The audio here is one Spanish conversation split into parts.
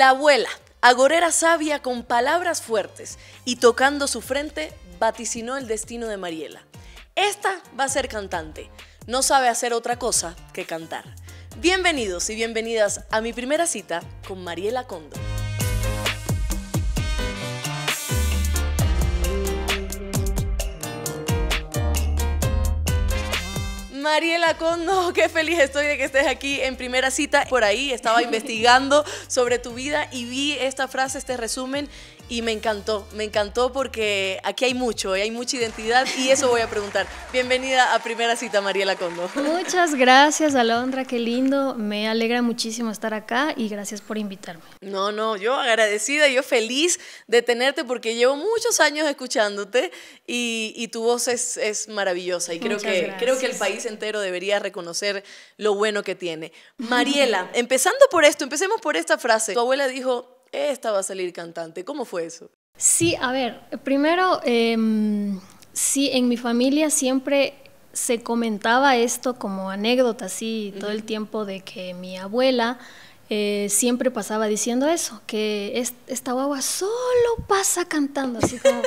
La abuela, agorera sabia con palabras fuertes y tocando su frente, vaticinó el destino de Mariela. Esta va a ser cantante, no sabe hacer otra cosa que cantar. Bienvenidos y bienvenidas a mi primera cita con Mariela Condo. Mariela Condo, qué feliz estoy de que estés aquí en primera cita. Por ahí estaba investigando sobre tu vida y vi esta frase, este resumen y me encantó, me encantó porque aquí hay mucho, eh, hay mucha identidad y eso voy a preguntar. Bienvenida a Primera Cita, Mariela Condo. Muchas gracias, Alondra, qué lindo, me alegra muchísimo estar acá y gracias por invitarme. No, no, yo agradecida, yo feliz de tenerte porque llevo muchos años escuchándote y, tu voz es, es maravillosa y creo que, creo que el país entero debería reconocer lo bueno que tiene. Mariela, empezando por esto, empecemos por esta frase. Tu abuela dijo, esta va a salir cantante. ¿Cómo fue eso? Sí, a ver, primero, em, sí, en mi familia siempre se comentaba esto como anécdota, Así todo el tiempo de que mi abuela eh, siempre pasaba diciendo eso, que esta guagua solo pasa cantando, así como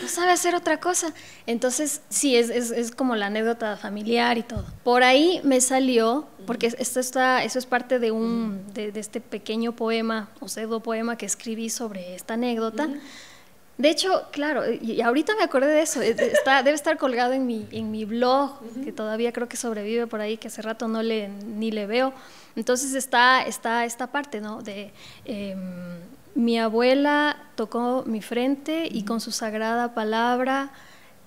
no sabe hacer otra cosa. Entonces, sí, es, como la anécdota familiar y todo. Por ahí me salió, porque esto está, eso es parte de, un, de, este pequeño poema o pseudo poema que escribí sobre esta anécdota. De hecho, claro, y ahorita me acordé de eso, está, debe estar colgado en mi, en mi blog, que todavía creo que sobrevive por ahí, que hace rato no le, ni le veo. Entonces está, está esta parte, ¿no? De... Em, mi abuela tocó mi frente y con su sagrada palabra,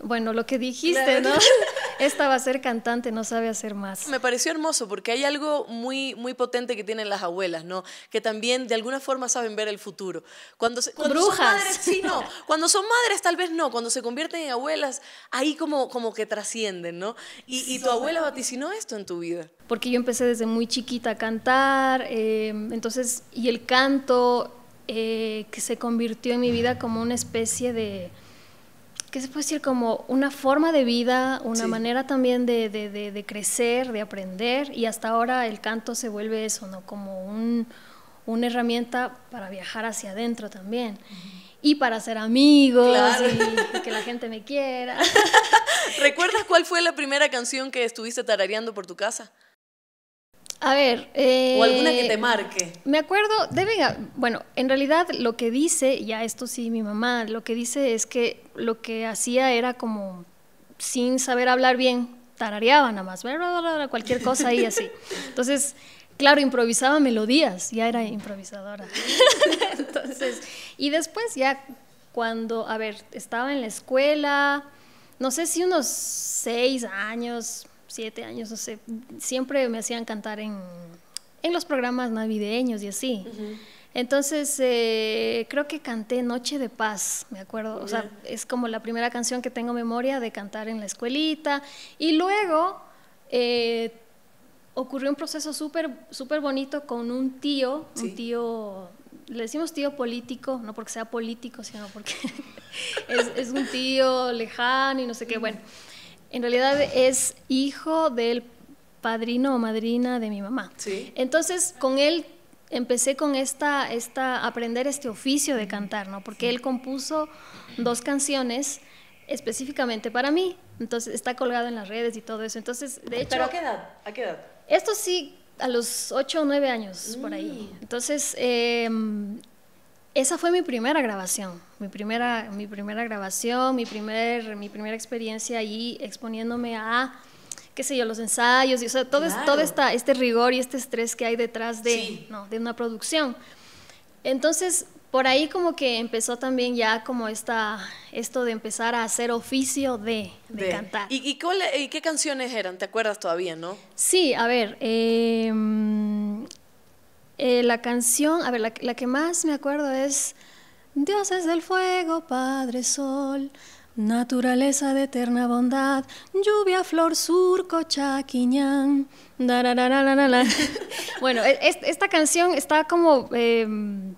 bueno, lo que dijiste, ¿no? Esta va a ser cantante, no sabe hacer más. Me pareció hermoso porque hay algo muy, muy potente que tienen las abuelas, ¿no? Que también de alguna forma saben ver el futuro. Cuando, Brujas. Son madres, sí, no. Cuando son madres, tal vez no. Cuando se convierten en abuelas, ahí como, como que trascienden, ¿no? Y, tu abuela vaticinó esto en tu vida. Porque yo empecé desde muy chiquita a cantar, eh, entonces, y el canto eh, que se convirtió en mi vida como una especie de, ¿qué se puede decir? Como una forma de vida, una manera también de, de, de, crecer, de aprender, y hasta ahora el canto se vuelve eso, ¿no? Como una herramienta para viajar hacia adentro también. Y para hacer amigos y que la gente me quiera. ¿Recuerdas cuál fue la primera canción que estuviste tarareando por tu casa? A ver. Eh, o alguna que te marque. Me acuerdo, deben, Bueno, en realidad lo que dice, ya esto sí, mi mamá, lo que dice es que lo que hacía era como sin saber hablar bien, tarareaba nada más, cualquier cosa y así. Entonces, claro, improvisaba melodías, ya era improvisadora. Entonces, y después ya cuando, a ver, estaba en la escuela, no sé si unos seis años, siete años, no sé, siempre me hacían cantar en, los programas navideños y así. Entonces, eh, creo que canté Noche de Paz, me acuerdo. O sea, es como la primera canción que tengo memoria de cantar en la escuelita. Y luego eh, ocurrió un proceso súper súper bonito con un tío, un tío, le decimos tío político, no porque sea político, sino porque es, un tío lejano y no sé qué. Bueno. En realidad es hijo del padrino o madrina de mi mamá. ¿Sí? Entonces, con él empecé con esta, esta, aprender este oficio de cantar, ¿no? Porque él compuso dos canciones específicamente para mí. Entonces, está colgado en las redes y todo eso. Entonces, de hecho... ¿Pero a qué edad? ¿A qué edad? Esto sí, a los ocho o nueve años, por ahí. Mm. Entonces, eh, esa fue mi primera grabación, mi primera, mi primera grabación, mi, primer, mi primera experiencia ahí exponiéndome a, qué sé yo, los ensayos, o sea, todo, todo este rigor y este estrés que hay detrás de, no, de una producción. Entonces, por ahí como que empezó también ya como esta, esto de empezar a hacer oficio de, de, cantar. ¿Y, y, qué canciones eran? ¿Te acuerdas todavía, no? Sí, a ver. Em, eh, la canción, a ver, la, que más me acuerdo es Dios es del fuego, Padre Sol, naturaleza de eterna bondad, lluvia, flor, surco, chaquiñán. bueno, esta canción está como... Em,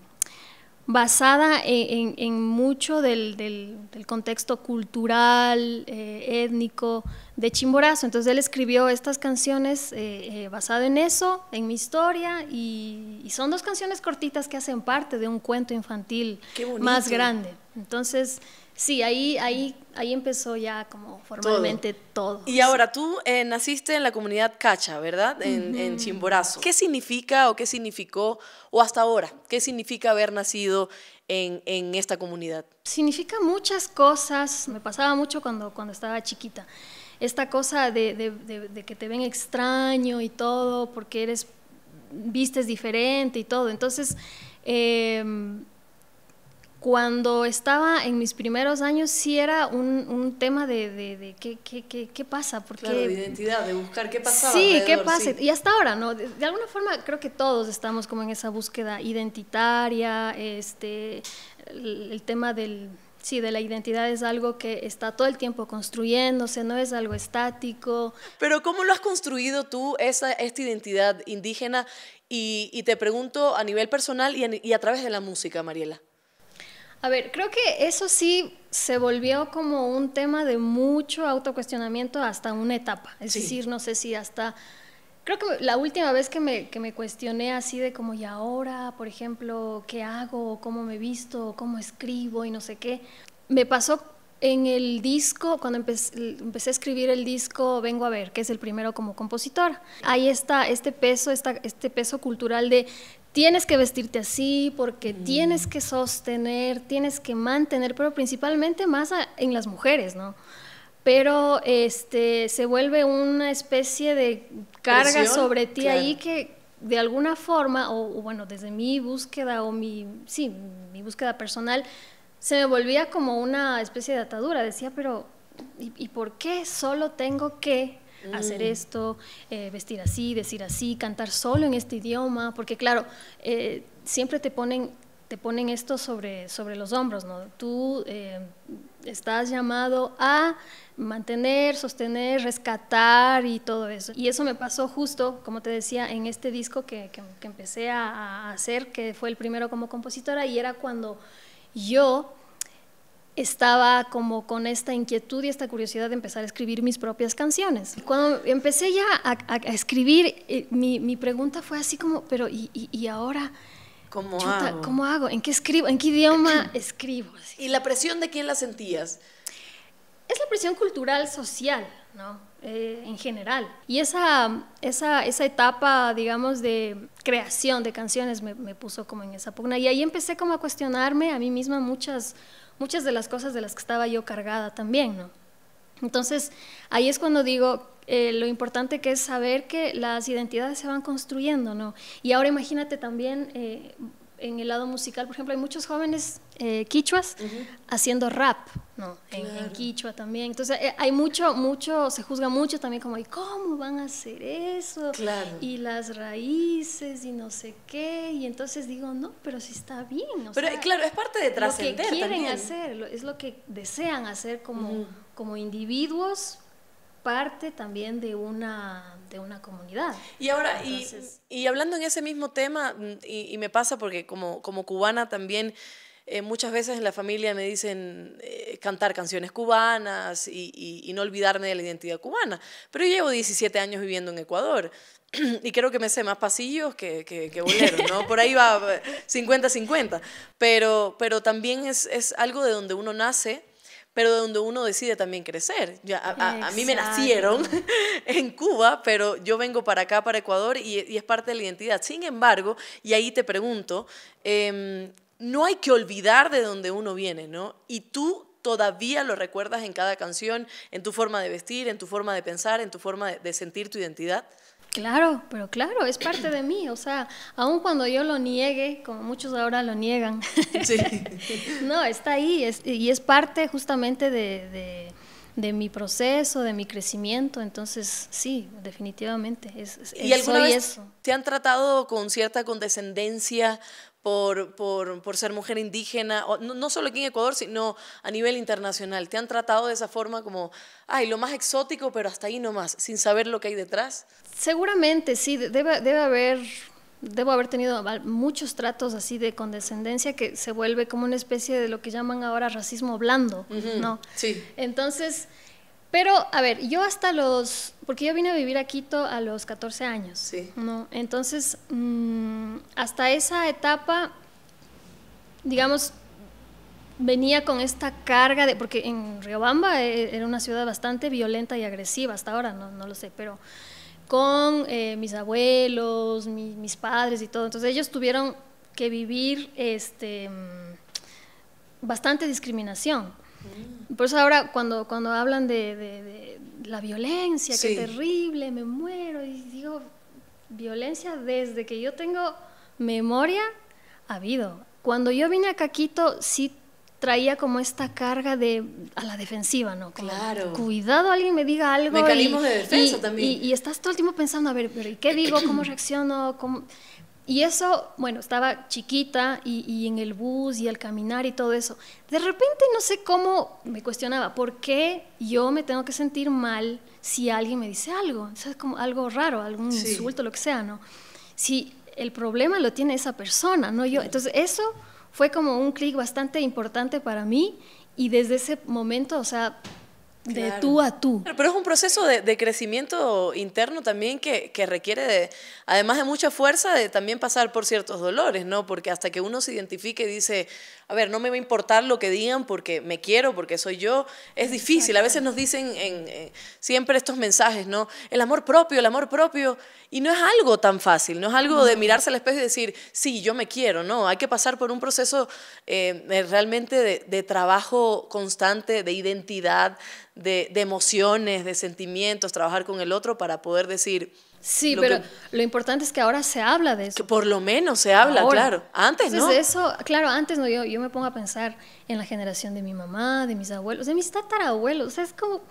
basada en, mucho del, contexto cultural, eh, étnico de Chimborazo. Entonces él escribió estas canciones eh, eh, basado en eso, en mi historia, y, y, son dos canciones cortitas que hacen parte de un cuento infantil más grande. Entonces Sí, ahí, ahí, ahí empezó ya como formalmente todo. y ahora tú eh, naciste en la comunidad Cacha, ¿verdad? En, Chimborazo. ¿Qué significa o qué significó, o hasta ahora, qué significa haber nacido en, esta comunidad? Significa muchas cosas. Me pasaba mucho cuando, cuando estaba chiquita. Esta cosa de, que te ven extraño y todo, porque eres vistes diferente y todo. Entonces, em, cuando estaba en mis primeros años sí era un, tema de, qué, pasa. Porque, claro, de identidad, de buscar qué pasaba. Sí, qué pasa. Y hasta ahora, ¿no? De, alguna forma creo que todos estamos como en esa búsqueda identitaria, este, el, tema del... Sí, de la identidad es algo que está todo el tiempo construyéndose, no es algo estático. Pero ¿cómo lo has construido tú, esa, esta identidad indígena? Y, te pregunto a nivel personal y a través de la música, Mariela. A ver, creo que eso sí se volvió como un tema de mucho autocuestionamiento hasta una etapa. Es decir, no sé si hasta... Creo que la última vez que me, que me cuestioné así de como, ¿y ahora, por ejemplo, qué hago? ¿Cómo me visto? ¿Cómo escribo? Y no sé qué. Me pasó en el disco, cuando empecé, empecé, a escribir el disco Vengo a ver, que es el primero como compositor. ahí está este peso, esta, este peso cultural de tienes que vestirte así porque tienes que sostener, tienes que mantener, pero principalmente más en las mujeres, ¿no? Pero este, se vuelve una especie de carga sobre ti ahí que de alguna forma, o, bueno, desde mi búsqueda o mi, sí, mi búsqueda personal, se me volvía como una especie de atadura. Decía, pero y por qué solo tengo que hacer mm. esto, eh, vestir así, decir así, cantar solo en este idioma, porque claro, eh, siempre te ponen, te ponen esto sobre, sobre los hombros, ¿no? Tú eh, estás llamado a mantener, sostener, rescatar y todo eso. Y eso me pasó justo, como te decía, en este disco que, empecé a hacer, que fue el primero como compositora, y era cuando yo estaba como con esta inquietud y esta curiosidad de empezar a escribir mis propias canciones. Cuando empecé ya a, escribir, eh, mi, mi, pregunta fue así como, pero ¿y, y, ahora? ¿Cómo, hago? ¿En qué escribo? ¿En qué idioma escribo? ¿Y la presión de quién la sentías? Es la presión cultural social, ¿no? Eh, en general. Y esa, esa, esa, etapa, digamos, de creación de canciones me, me puso como en esa pugna. Y ahí empecé como a cuestionarme a mí misma muchas muchas de las cosas de las que estaba yo cargada también, ¿no? Entonces, ahí es cuando digo eh, lo importante que es saber que las identidades se van construyendo, ¿no? Y ahora imagínate también, eh, en el lado musical, por ejemplo, hay muchos jóvenes eh, quichuas haciendo rap, ¿no? En, quichua también. Entonces eh, hay mucho, mucho, se juzga mucho también como, ¿y cómo van a hacer eso? Y las raíces y no sé qué. Y entonces digo, no, pero sí está bien. pero claro, es parte de trascender Lo que quieren hacer, es lo que desean hacer como, como individuos, parte también de una, de una comunidad. Y ahora, y, hablando en ese mismo tema, mm, y, me pasa porque como, como cubana también... Eh, muchas veces en la familia me dicen eh, cantar canciones cubanas y, no olvidarme de la identidad cubana. Pero yo llevo 17 años viviendo en Ecuador y creo que me sé más pasillos que, que, boleros, ¿no? Por ahí va 50-50. Eh, pero, pero también es, es algo de donde uno nace pero donde uno decide también crecer. Ya, a, mí me nacieron en Cuba, pero yo vengo para acá, para Ecuador, y, es parte de la identidad. Sin embargo, y ahí te pregunto, em, no hay que olvidar de donde uno viene, ¿no? Y tú todavía lo recuerdas en cada canción, en tu forma de vestir, en tu forma de pensar, en tu forma de sentir tu identidad. Claro, pero claro, es parte de mí, o sea, aun cuando yo lo niegue, como muchos ahora lo niegan, no, está ahí y es parte justamente de, mi proceso, de mi crecimiento, entonces sí, definitivamente, ¿Y alguna ¿Te han tratado con cierta condescendencia por, por, por ser mujer indígena, o, no, solo aquí en Ecuador, sino a nivel internacional. Te han tratado de esa forma como, ay, lo más exótico, pero hasta ahí nomás, sin saber lo que hay detrás. Seguramente, sí, debe, debe haber debo haber tenido muchos tratos así de condescendencia que se vuelve como una especie de lo que llaman ahora racismo blando, ¿no? Sí. Entonces, pero, a ver, yo hasta los, porque yo vine a vivir a Quito a los 14 años, sí. ¿no? Entonces, mm, hasta esa etapa, digamos, venía con esta carga de, porque en Riobamba eh, era una ciudad bastante violenta y agresiva, hasta ahora no, lo sé, pero con eh, mis abuelos, mis padres y todo. Entonces ellos tuvieron que vivir este, mm, bastante discriminación. Por eso ahora cuando, cuando hablan de, la violencia, que terrible, me muero, y digo, violencia desde que yo tengo memoria, ha habido. Cuando yo vine a Caquito, sí traía como esta carga de a la defensiva, ¿no? claro. Cuidado, alguien me diga algo. Mecanismos de defensa y, también. Y, estás todo el tiempo pensando, a ver, ¿pero ¿qué digo? ¿Cómo reacciono? ¿Cómo? Y eso, bueno, estaba chiquita y, y, en el bus y al caminar y todo eso. De repente no sé cómo me cuestionaba, ¿por qué yo me tengo que sentir mal si alguien me dice algo? Eso es como algo raro, algún insulto, lo que sea, ¿no? Si el problema lo tiene esa persona, no yo. Entonces eso fue como un clic bastante importante para mí y desde ese momento, o sea, de tú a tú. Pero es un proceso de, de crecimiento interno también que, que, requiere, de, además de mucha fuerza, de también pasar por ciertos dolores, ¿no? Porque hasta que uno se identifique y dice, a ver, no me va a importar lo que digan porque me quiero, porque soy yo, es difícil. A veces nos dicen siempre estos mensajes, ¿no? El amor propio, el amor propio. Y no es algo tan fácil, no es algo de mirarse al espejo y decir, sí, yo me quiero, ¿no? Hay que pasar por un proceso eh, realmente de, de trabajo constante, de identidad, de, emociones, de sentimientos, trabajar con el otro para poder decir, Sí, pero lo importante es que ahora se habla de eso. por lo menos se habla, claro. Antes no. Eso, claro, antes no. Yo, yo me pongo a pensar en la generación de mi mamá, de mis abuelos, de mis tatarabuelos. O sea, es como.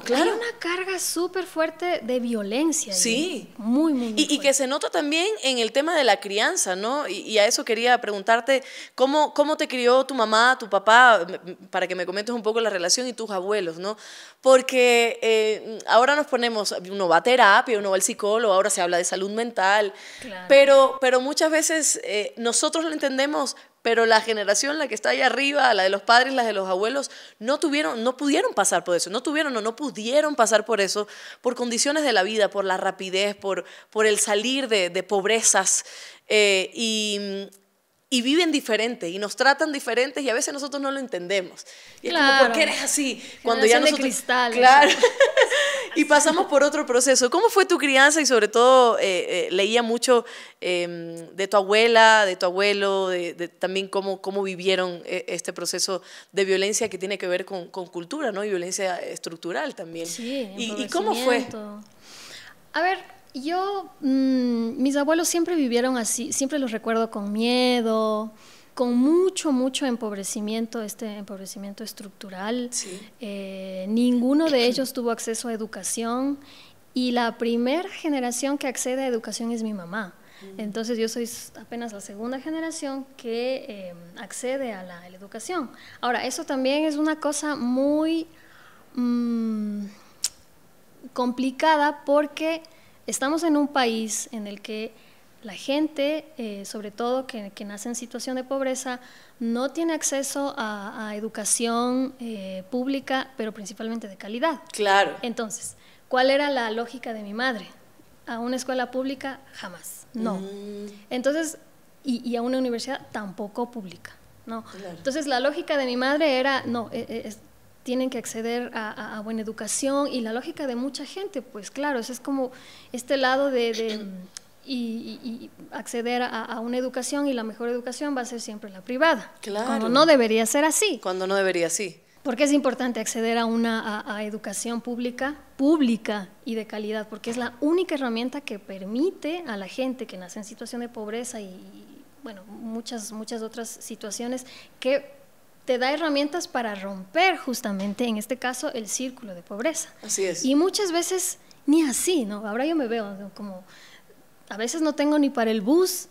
Claro. Hay una carga súper fuerte de violencia. Sí. Muy, muy, fuerte. y, que se nota también en el tema de la crianza, ¿no? Y, a eso quería preguntarte, ¿cómo, ¿cómo te crió tu mamá, tu papá? Para que me comentes un poco la relación y tus abuelos, ¿no? Porque eh, ahora nos ponemos, uno va a terapia, uno va al psicólogo, ahora se habla de salud mental. Claro. Pero, pero muchas veces eh, nosotros lo entendemos pero la generación, la que está allá arriba, la de los padres, la de los abuelos, no tuvieron, no pudieron pasar por eso, no tuvieron o no, pudieron pasar por eso, por condiciones de la vida, por la rapidez, por, por el salir de, de pobrezas eh, y, y, viven diferente y nos tratan diferentes y a veces nosotros no lo entendemos. Y ¿por qué eres así? Cuando ya nosotros, de cristal. Claro. y pasamos por otro proceso. ¿Cómo fue tu crianza? Y sobre todo, eh, eh, leía mucho em, de tu abuela, de tu abuelo, también cómo, cómo vivieron eh, este proceso de violencia que tiene que ver con, cultura, ¿no? Y violencia estructural también. Sí, ¿Y, ¿Y cómo fue? A ver, yo, mm, mis abuelos siempre vivieron así, siempre los recuerdo con miedo, con mucho, mucho empobrecimiento, este empobrecimiento estructural. Eh, ninguno de ellos tuvo acceso a educación y la primera generación que accede a educación es mi mamá. Mm. Entonces yo soy apenas la segunda generación que em, accede a la, educación. Ahora, eso también es una cosa muy mm, complicada porque estamos en un país en el que la gente, eh, sobre todo que, nace en situación de pobreza, no tiene acceso a, educación eh, pública, pero principalmente de calidad. Claro. Entonces, ¿cuál era la lógica de mi madre? A una escuela pública, jamás. No. Mm. Entonces, y, a una universidad tampoco pública. No. Entonces, la lógica de mi madre era, no, e, e, tienen que acceder a, buena educación y la lógica de mucha gente, pues claro, es como este lado de mm, y, acceder a, una educación y la mejor educación va a ser siempre la privada. Claro. Cuando no debería ser así. Cuando no debería, así. Porque es importante acceder a una educación pública, pública y de calidad, porque es la única herramienta que permite a la gente que nace en situación de pobreza y, bueno, muchas, muchas otras situaciones que te da herramientas para romper justamente, en este caso, el círculo de pobreza. Así es. Y muchas veces ni así, ¿no? Ahora yo me veo como a veces no tengo ni para el bus.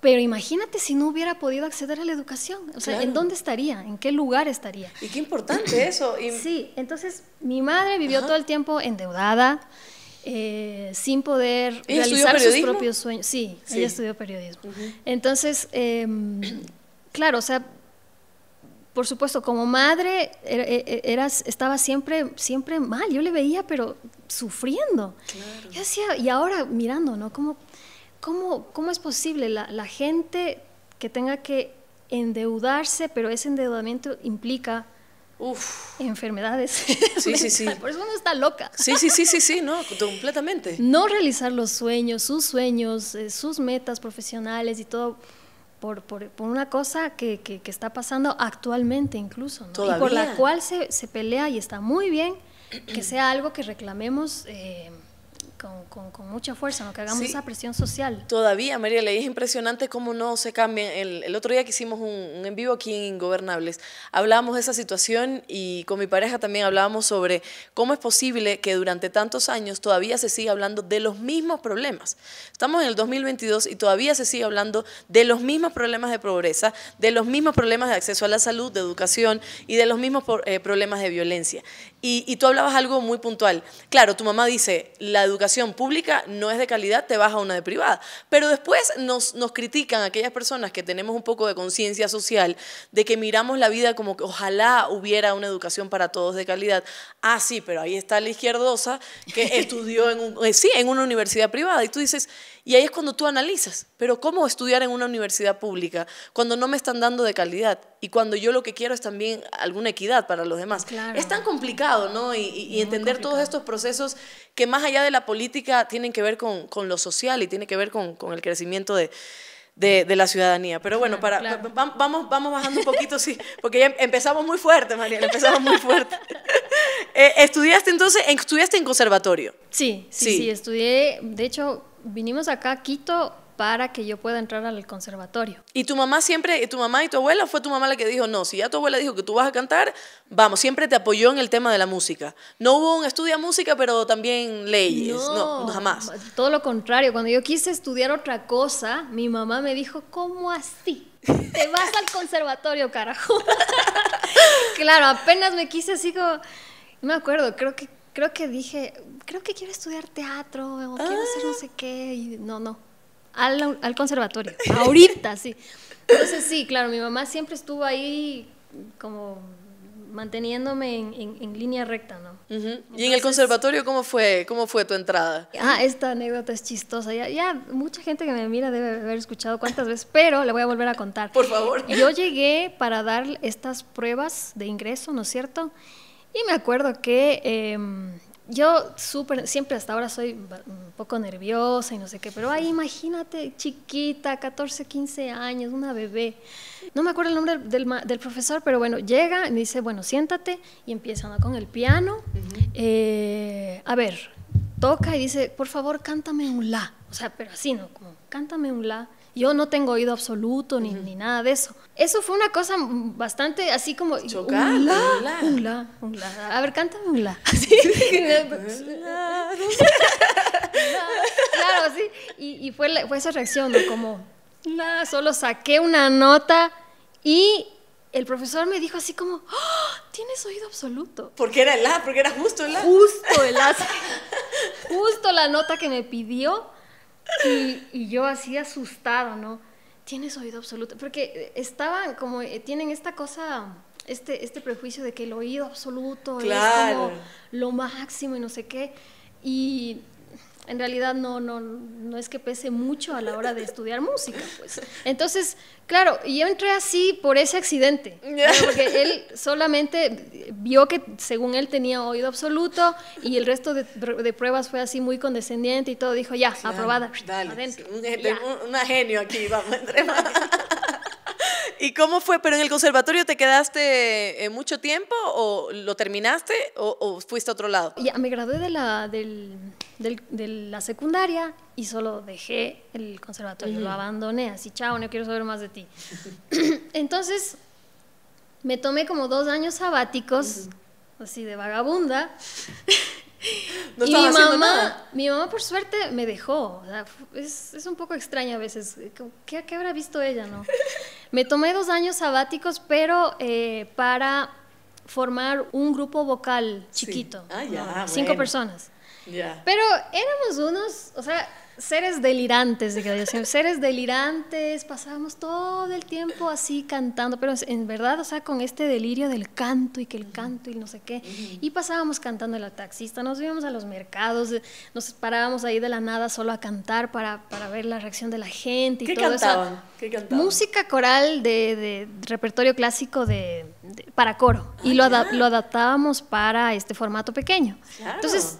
Pero imagínate si no hubiera podido acceder a la educación. O sea, ¿en dónde estaría? ¿En qué lugar estaría? Y qué importante eso. Y... Sí, entonces mi madre vivió todo el tiempo endeudada, eh, sin poder realizar sus propios sueños. Sí, ella estudió periodismo. Entonces, em, claro, o sea, por supuesto, como madre er, e, e, eras, estaba siempre, siempre mal. Yo le veía, pero sufriendo. y ahora mirando, ¿no? ¿Cómo, cómo, cómo es posible la, gente que tenga que endeudarse, pero ese endeudamiento implica enfermedades? Sí, sí, sí. Por eso uno está loca. Sí, sí, sí, sí, sí, no, completamente. No realizar los sueños, sus sueños, eh, sus metas profesionales y todo por, por, por una cosa que, que, está pasando actualmente incluso, ¿no? y por la cual se, se, pelea y está muy bien que sea algo que reclamemos. Eh, con, mucha fuerza, ¿no? que hagamos esa presión social. Todavía, María, le es impresionante cómo no se cambia. El, otro día que hicimos un, en vivo aquí en Ingobernables, hablábamos de esa situación y con mi pareja también hablábamos sobre cómo es posible que durante tantos años todavía se siga hablando de los mismos problemas. Estamos en el 2022 y todavía se sigue hablando de los mismos problemas de pobreza, de los mismos problemas de acceso a la salud, de educación y de los mismos eh, problemas de violencia. Y, tú hablabas algo muy puntual. Claro, tu mamá dice, la educación pública no es de calidad, te vas a una de privada. Pero después nos, nos critican aquellas personas que tenemos un poco de conciencia social, de que miramos la vida como que ojalá hubiera una educación para todos de calidad. Ah, sí, pero ahí está la izquierdosa que estudió en, eh, sí, en una universidad privada. Y tú dices, y ahí es cuando tú analizas, pero ¿cómo estudiar en una universidad pública cuando no me están dando de calidad? Y cuando yo lo que quiero es también alguna equidad para los demás. Claro. Es tan complicado, ¿no? Y, entender todos estos procesos que más allá de la política tienen que ver con, con lo social y tienen que ver con, con el crecimiento de, de, la ciudadanía. Pero bueno, para, vamos, vamos bajando un poquito, sí, porque ya empezamos muy fuerte, María. empezamos muy fuerte. Eh, ¿Estudiaste entonces, estudiaste en conservatorio? sí, sí, sí, estudié, de hecho, vinimos acá a Quito para que yo pueda entrar al conservatorio. ¿Y tu mamá siempre, tu mamá y tu abuela, fue tu mamá la que dijo, no, si ya tu abuela dijo que tú vas a cantar, vamos, siempre te apoyó en el tema de la música. No hubo un estudio música, pero también leyes, no, jamás. Todo lo contrario, cuando yo quise estudiar otra cosa, mi mamá me dijo, ¿cómo así? Te vas al conservatorio, carajo. claro, apenas me quise así no me acuerdo, creo que creo que dije, creo que quiero estudiar teatro o quiero hacer no ah. sé qué. Y no, no. Al, conservatorio. Ahorita, sí. Entonces, sí, claro, mi mamá siempre estuvo ahí como manteniéndome en, línea recta, ¿no? ¿Y en el conservatorio cómo fue, cómo fue tu entrada? Ah, esta anécdota es chistosa. Ya, ya mucha gente que me mira debe haber escuchado cuántas veces, pero le voy a volver a contar. Por favor. Yo llegué para dar estas pruebas de ingreso, ¿no es cierto? Y me acuerdo que em, yo super, siempre hasta ahora soy un poco nerviosa y no sé qué, pero ahí imagínate, chiquita, 14, 15 años, una bebé. No me acuerdo el nombre del, del profesor, pero bueno, llega y me dice, bueno, siéntate y empieza con el piano. Eh, a ver, toca y dice, por favor, cántame un la. O sea, pero así, ¿no? Como, cántame un la. Yo no tengo oído absoluto ni, nada de eso. Eso fue una cosa bastante así como... Chocar, un la, un la, la. A ver, cántame un la. así claro, sí. Y, fue, esa reacción, Como, solo saqué una nota y el profesor me dijo así como, ¡Ah! tienes oído absoluto. Porque era el la porque era justo el la? Justo el la. justo la nota que me pidió y, yo así asustado, ¿no? Tienes oído absoluto, porque estaban como, eh, tienen esta cosa, este, este prejuicio de que el oído absoluto es como lo máximo y no sé qué. Y en realidad no, no, no es que pese mucho a la hora de estudiar música, pues. Entonces, claro, yo entré así por ese accidente, porque él solamente vio que según él tenía oído absoluto y el resto de, pruebas fue así muy condescendiente y todo, dijo, ya, aprobada, Un, genio aquí, vamos, ¿Y cómo fue? ¿Pero en el conservatorio te quedaste eh, mucho tiempo o lo terminaste o, fuiste a otro lado? Ya, me gradué de la, de la secundaria y solo dejé el conservatorio, lo abandoné, así, chao, no quiero saber más de ti. Entonces, me tomé como dos años sabáticos, así de vagabunda. y mi mamá, mi mamá por suerte me dejó. es, un poco extraño a veces. ¿Qué, ¿Qué, habrá visto ella, no? Me tomé dos años sabáticos, pero eh, para formar un grupo vocal chiquito. Ah, Cinco personas. Pero éramos unos, o sea, seres delirantes de seres delirantes, pasábamos todo el tiempo así cantando, pero en verdad, o sea, con este delirio del canto y que el canto y no sé qué, y pasábamos cantando en la taxista, nos íbamos a los mercados, nos parábamos ahí de la nada solo a cantar para, ver la reacción de la gente y todo eso. ¿Qué cantaban? Música coral de, repertorio clásico de, para coro, y ah, lo, adaptábamos para este formato pequeño. Entonces,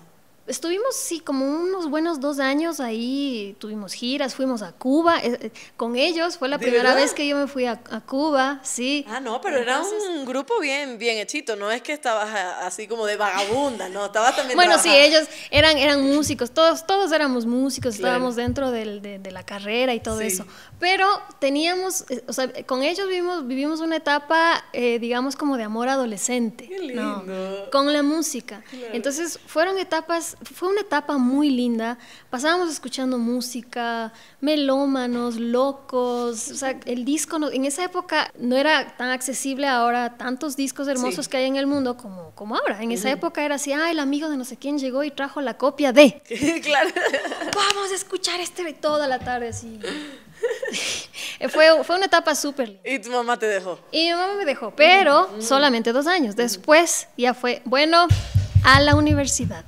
estuvimos, sí, como unos buenos dos años ahí, tuvimos giras, fuimos a Cuba, eh, eh, con ellos, fue la primera vez que yo me fui a, Cuba, sí. Ah, no, pero era un grupo bien, bien hechito, no es que estabas eh, así como de vagabunda, no, estabas también... bueno, sí, ellos eran, eran músicos, todos, todos éramos músicos, estábamos dentro de, la carrera y todo sí. eso, pero teníamos, eh, o sea, con ellos vivimos, vivimos una etapa, eh, digamos, como de amor adolescente. Qué lindo. Con la música. Entonces, fueron etapas, fue una etapa muy linda. Pasábamos escuchando música, melómanos, locos. O sea, el disco, en esa época no era tan accesible ahora tantos discos hermosos que hay en el mundo como, como ahora. En esa época era así, ah, el amigo de no sé quién llegó y trajo la copia de. claro. Vamos a escuchar este toda la tarde así. fue, fue una etapa súper ¿Y tu mamá te dejó? Y mi mamá me dejó, pero mm. solamente dos años. Después ya fue, bueno, a la universidad.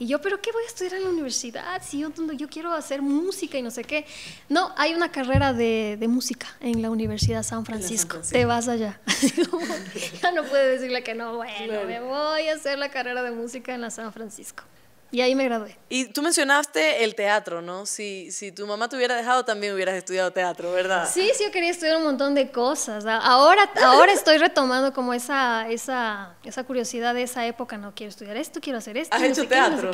Y yo, ¿pero qué voy a estudiar en la universidad? Si yo, quiero hacer música y no sé qué. No, hay una carrera de, música en la Universidad San Francisco. Te vas allá. ya no puedo decirle que no, bueno, me voy a hacer la carrera de música en la San Francisco. Y ahí me gradué. Y tú mencionaste el teatro, ¿no? Si, si tu mamá te hubiera dejado, también hubieras estudiado teatro, ¿verdad? Sí, sí, yo quería estudiar un montón de cosas. Ahora, ahora estoy retomando como esa, esa, curiosidad de esa época, no quiero estudiar esto, quiero hacer esto. ¿Has hecho teatro?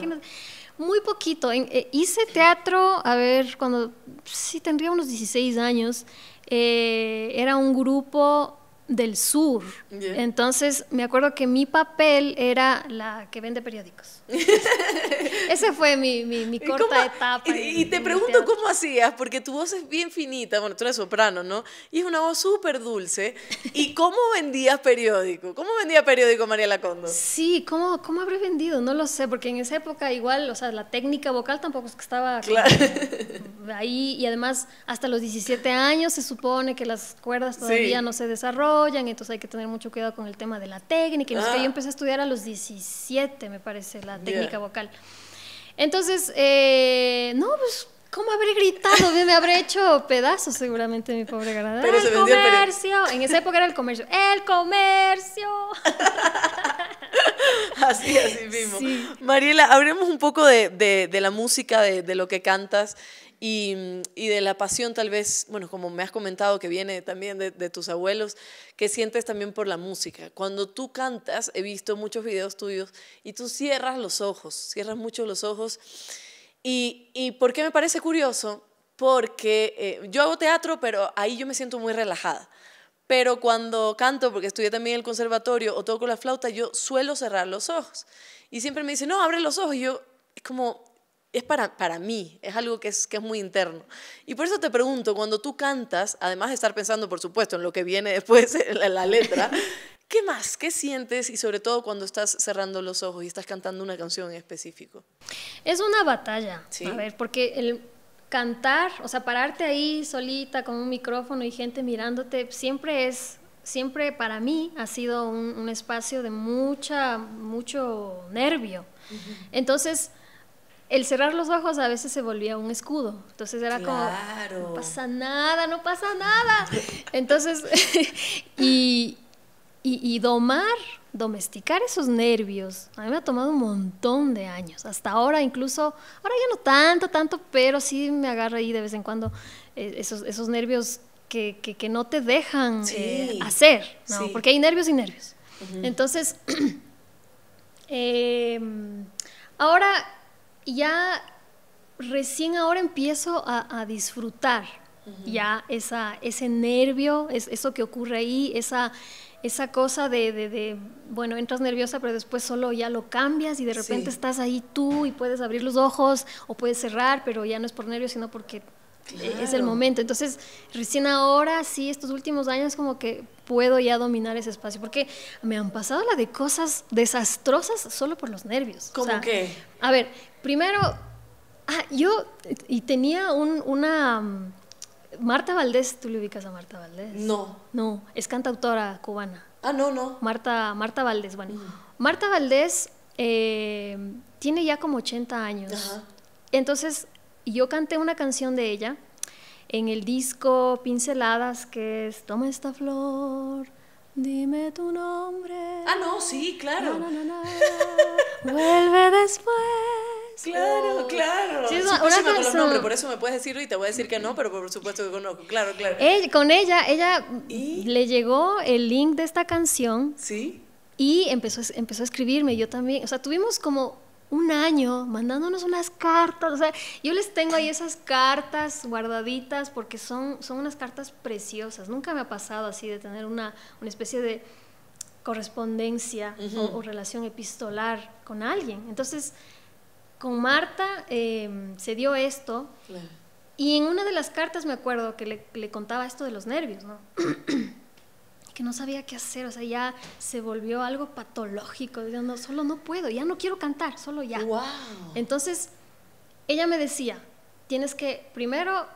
Muy poquito. Eh, hice teatro, a ver, cuando sí tendría unos 16 años, eh, era un grupo del sur. Entonces, me acuerdo que mi papel era la que vende periódicos. Esa fue mi, mi, corta etapa. Y, te pregunto cómo hacías, porque tu voz es bien finita, bueno, tú eres soprano, ¿no? Y es una voz súper dulce. ¿Y cómo vendías periódico? ¿Cómo vendía periódico María Lacondo? Sí, ¿cómo, cómo habré vendido? No lo sé, porque en esa época igual, o sea, la técnica vocal tampoco es que estaba claro. ahí. Y además, hasta los 17 años se supone que las cuerdas todavía no se desarrollan entonces hay que tener mucho cuidado con el tema de la técnica. yo ah. empecé a estudiar a los 17, me parece, la técnica vocal. Entonces, eh, no, pues ¿Cómo habré gritado? Me habré hecho pedazos seguramente mi pobre granada. Pero el comercio. en esa época era el comercio. ¡El comercio! así, así mismo. Mariela, hablemos un poco de, la música, de, de, lo que cantas. Mm, y, de la pasión tal vez, bueno, como me has comentado que viene también de, tus abuelos, que sientes también por la música. Cuando tú cantas, he visto muchos videos tuyos y tú cierras los ojos, cierras mucho los ojos. ¿Y, y por qué me parece curioso? Porque eh, yo hago teatro, pero ahí yo me siento muy relajada pero cuando canto, porque estudié también en el conservatorio o toco la flauta, yo suelo cerrar los ojos. Y siempre me dicen, no, abre los ojos. Y yo, es como, es para, para mí, es algo que es, es muy interno. Y por eso te pregunto, cuando tú cantas, además de estar pensando, por supuesto, en lo que viene después, en la, letra, ¿qué más? ¿Qué sientes? Y sobre todo cuando estás cerrando los ojos y estás cantando una canción en específico. Es una batalla, a ver, porque el cantar, o sea, pararte ahí solita con un micrófono y gente mirándote, siempre es siempre para mí ha sido un, espacio de mucha, mucho nervio. Entonces, el cerrar los ojos a veces se volvía un escudo. Entonces era claro. como, no pasa nada, no pasa nada. Entonces, y, y, domar, domesticar esos nervios, a mí me ha tomado un montón de años. Hasta ahora incluso, ahora ya no tanto, tanto, pero sí me agarra ahí de vez en cuando eh, esos, nervios que, no te dejan eh, hacer, porque hay nervios y nervios. Entonces, em, ahora ya recién ahora empiezo a, disfrutar ya esa, ese nervio, es, eso que ocurre ahí, esa, esa cosa de, bueno, entras nerviosa, pero después solo ya lo cambias y de repente estás ahí tú y puedes abrir los ojos o puedes cerrar, pero ya no es por nervios, sino porque es el momento. Entonces, recién ahora, sí, estos últimos años como que puedo ya dominar ese espacio, porque me han pasado la de cosas desastrosas solo por los nervios. ¿Cómo qué? A ver, primero, ah, yo y tenía una... Mm, Marta Valdés, ¿tú le ubicas a Marta Valdés? No. No, es cantautora cubana. Ah, no, no. Marta, Marta Valdés, bueno. Mm. Marta Valdés eh, tiene ya como 80 años. Ajá. Entonces, yo canté una canción de ella en el disco Pinceladas que es Toma esta flor, dime tu nombre. Ah, no, sí, claro. vuelve después. Claro, oh. claro. Sí, es una, con por eso me puedes decirlo y te voy a decir que no, pero por supuesto que conozco. Claro, claro. con ella, ella le llegó el link de esta canción. Sí. Y empezó, empezó a escribirme, yo también. O sea, tuvimos como un año mandándonos unas cartas. O sea, yo les tengo ahí esas cartas guardaditas porque son, son unas cartas preciosas. Nunca me ha pasado así de tener una, una especie de correspondencia o, relación epistolar con alguien. Entonces, con Marta eh, se dio esto. Y en una de las cartas me acuerdo que le, le contaba esto de los nervios, ¿no? que no sabía qué hacer, o sea, ya se volvió algo patológico, diciendo no, solo no puedo, ya no quiero cantar, solo ya. Entonces, ella me decía, tienes que primero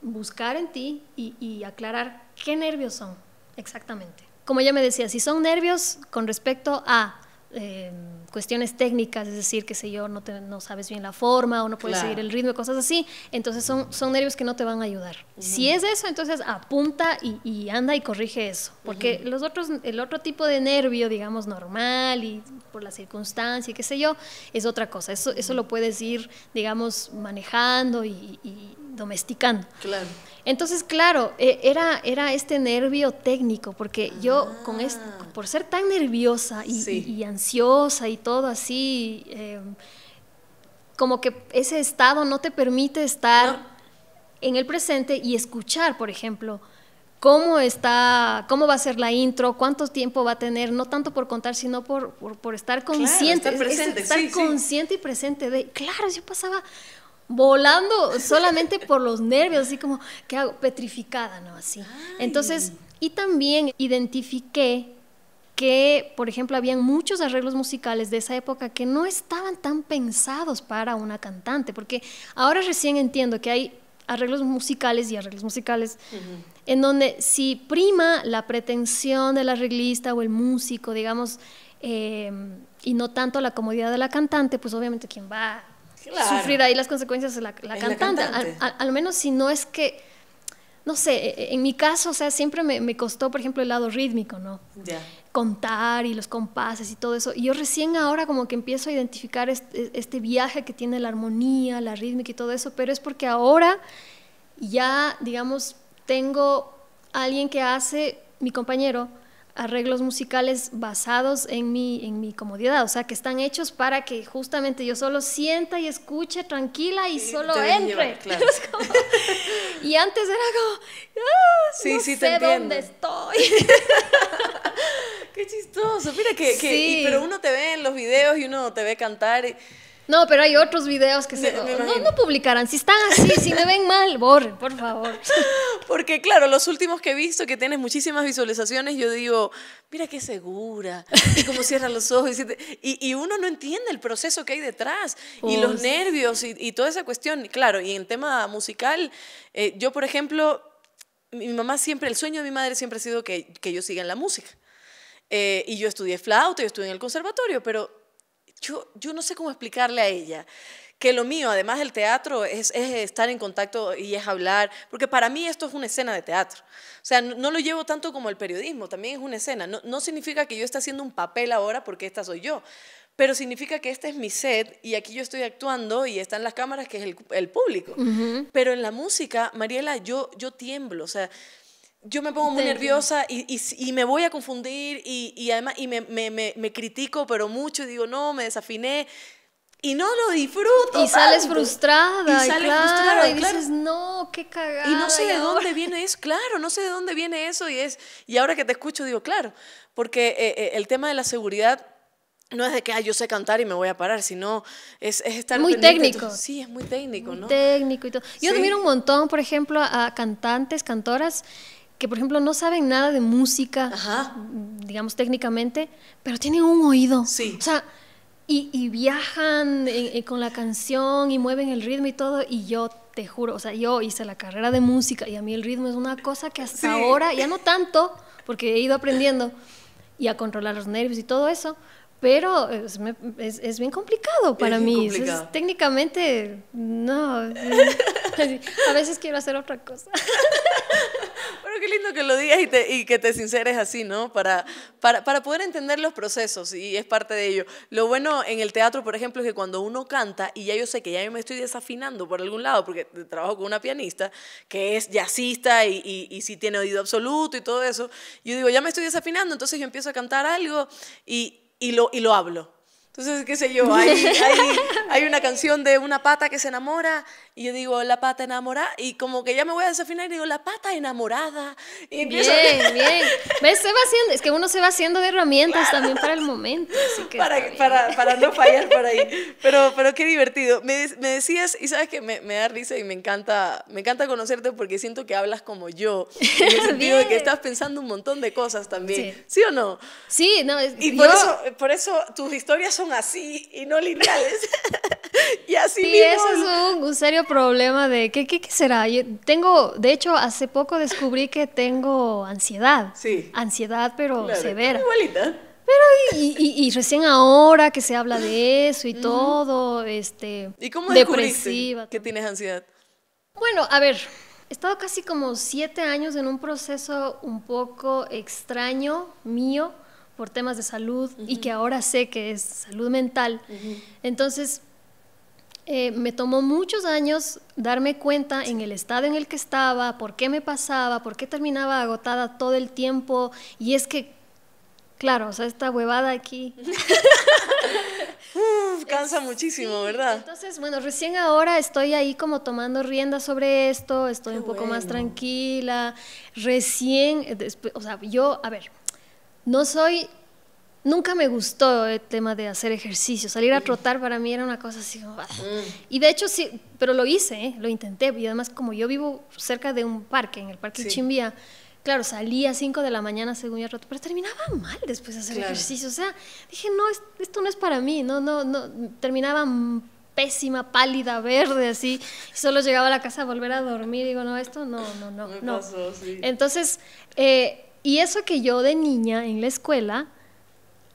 buscar en ti y aclarar qué nervios son exactamente. Como ella me decía, si son nervios con respecto a Em, cuestiones técnicas, es decir, qué sé yo, no, no sabes bien la forma o no puedes seguir el ritmo, cosas así. Entonces son, son nervios que no te van a ayudar. Si es eso, entonces apunta y, anda y corrige eso. Porque los otros, el otro tipo de nervio, digamos, normal y por la circunstancia qué sé yo, es otra cosa. Eso, eso lo puedes ir, digamos, manejando y domesticando. Claro. Entonces, claro, e, era, era este nervio técnico, porque yo ah. con esto por ser tan nerviosa y, ansiosa y todo así, em, como que ese estado no te permite estar en el presente y escuchar, por ejemplo, cómo está, cómo va a ser la intro, cuánto tiempo va a tener, no tanto por contar, sino por, por, estar consciente. estar presente, estar consciente y presente de, claro, yo pasaba volando solamente por los nervios, así como, que hago? Petrificada, ¿no? Así. Entonces, y también identifiqué que, por ejemplo, habían muchos arreglos musicales de esa época que no estaban tan pensados para una cantante, porque ahora recién entiendo que hay arreglos musicales y arreglos musicales, en donde si prima la pretensión del arreglista o el músico, digamos, eh, y no tanto la comodidad de la cantante, pues obviamente quien va sufrir ahí las consecuencias de la, cantante. Al, menos si no es que, no sé, e, e, en mi caso, o sea, siempre me, costó, por ejemplo, el lado rítmico, ¿no? Contar y los compases y todo eso. yo recién ahora como que empiezo a identificar e, este, viaje que tiene la armonía, la rítmica y todo eso, pero es porque ahora ya, digamos, tengo alguien que hace, mi compañero, arreglos musicales basados en mi, en mi comodidad, o sea, que están hechos para que justamente yo solo sienta y escuche tranquila y, solo entre. y antes era como, ah, no sé dónde estoy. Qué chistoso, mira que, pero uno te ve en los videos y uno te ve cantar. Y, no, pero hay otros videos que se... no, no, publicarán. Si están así, si me ven mal, borren, por favor. Porque claro, los últimos que he visto que tienes muchísimas visualizaciones, yo digo, mira qué segura, y cómo cierra los ojos. Y, uno no entiende el proceso que hay detrás, y oh, los nervios, y, toda esa cuestión. Claro, y en tema musical, eh, yo, por ejemplo, mi mamá siempre, el sueño de mi madre siempre ha sido que, yo siga en la música. Eh, y yo estudié flauta, yo estudié en el conservatorio, pero yo, yo no sé cómo explicarle a ella que lo mío, además del teatro, es, estar en contacto y es hablar, porque para mí esto es una escena de teatro. O sea, no, lo llevo tanto como el periodismo, también es una escena. No, no, significa que yo esté haciendo un papel ahora porque esta soy yo, pero significa que este es mi set y aquí yo estoy actuando y están las cámaras que es el, público. Pero en la música, Mariela, yo, yo tiemblo, o sea, yo me pongo muy nerviosa y, y, me voy a confundir y, y además y me, me, me, critico pero mucho y digo, no, me desafiné y no lo disfruto. Y sales frustrada. Y sales frustrada. Y dices, no, qué cagada. Y no sé de dónde viene eso, claro, no sé de dónde viene eso y, es, y ahora que te escucho digo, claro, porque eh, eh, el tema de la seguridad no es de que ah, yo sé cantar y me voy a parar, sino es, es estar muy técnico. Sí, es muy técnico, muy ¿no? Técnico y todo. Yo admiro un montón, por ejemplo, a cantantes, cantoras que por ejemplo no saben nada de música, digamos técnicamente, pero tienen un oído. Sí. O sea, y, viajan eh, eh, con la canción y mueven el ritmo y todo, y yo te juro, o sea, yo hice la carrera de música y a mí el ritmo es una cosa que hasta ahora, ya no tanto, porque he ido aprendiendo y a controlar los nervios y todo eso, pero es, es, bien complicado para mí. técnicamente, no. a veces quiero hacer otra cosa. Pero qué lindo que lo digas y, te, que te sinceres así, ¿no? Para, para, para, poder entender los procesos y es parte de ello. Lo bueno en el teatro, por ejemplo, es que cuando uno canta y ya yo sé que ya yo me estoy desafinando por algún lado, porque trabajo con una pianista que es jazzista y, y, y sí tiene oído absoluto y todo eso, yo digo, ya me estoy desafinando, entonces yo empiezo a cantar algo y y lo, hablo. Entonces, qué sé yo, hay, hay, una canción de una pata que se enamora y yo digo, la pata enamorada. Y como que ya me voy a desafinar y digo, la pata enamorada. Y bien, bien. Se va haciendo, es que uno se va haciendo de herramientas también para el momento. para, para, no fallar por ahí. Pero, pero qué divertido. Me, me decías, y sabes que me, me, da risa y me encanta, me encanta conocerte porque siento que hablas como yo. En el sentido de que estás pensando un montón de cosas también. ¿Sí, o no? Sí, no. y por, eso, por eso tus historias son así y no lineales. y así sí, eso es un, un serio problema de ¿qué, será? Yo tengo, de hecho, hace poco descubrí que tengo ansiedad. Sí. Ansiedad, pero severa. Igualita. Pero y, recién ahora que se habla de eso y todo, este... ¿Y cómo depresiva. que tienes ansiedad? Bueno, a ver, he estado casi como siete años en un proceso un poco extraño mío por temas de salud y que ahora sé que es salud mental. Entonces eh, me tomó muchos años darme cuenta en el estado en el que estaba, por qué me pasaba, por qué terminaba agotada todo el tiempo. Y es que, claro, o sea, esta huevada aquí. cansa muchísimo, ¿verdad? Entonces, bueno, recién ahora estoy ahí como tomando rienda sobre esto, estoy un poco más tranquila. Recién, eh, o sea, yo, a ver, no soy nunca me gustó el tema de hacer ejercicio. Salir a mm. trotar para mí era una cosa así. Ah". Mm. Y de hecho, sí, pero lo hice, ¿eh? lo intenté. Y además, como yo vivo cerca de un parque, en el Parque Chimbía, claro, salía a 5 de la mañana según yo trotar. pero terminaba mal después de hacer ejercicio. O sea, dije, no, esto no es para mí. No, no, no. Terminaba pésima, pálida, verde, así. solo llegaba a la casa a volver a dormir. Y digo, no, esto no, no, no. Me Pasó, sí. Entonces, eh, y eso que yo de niña en la escuela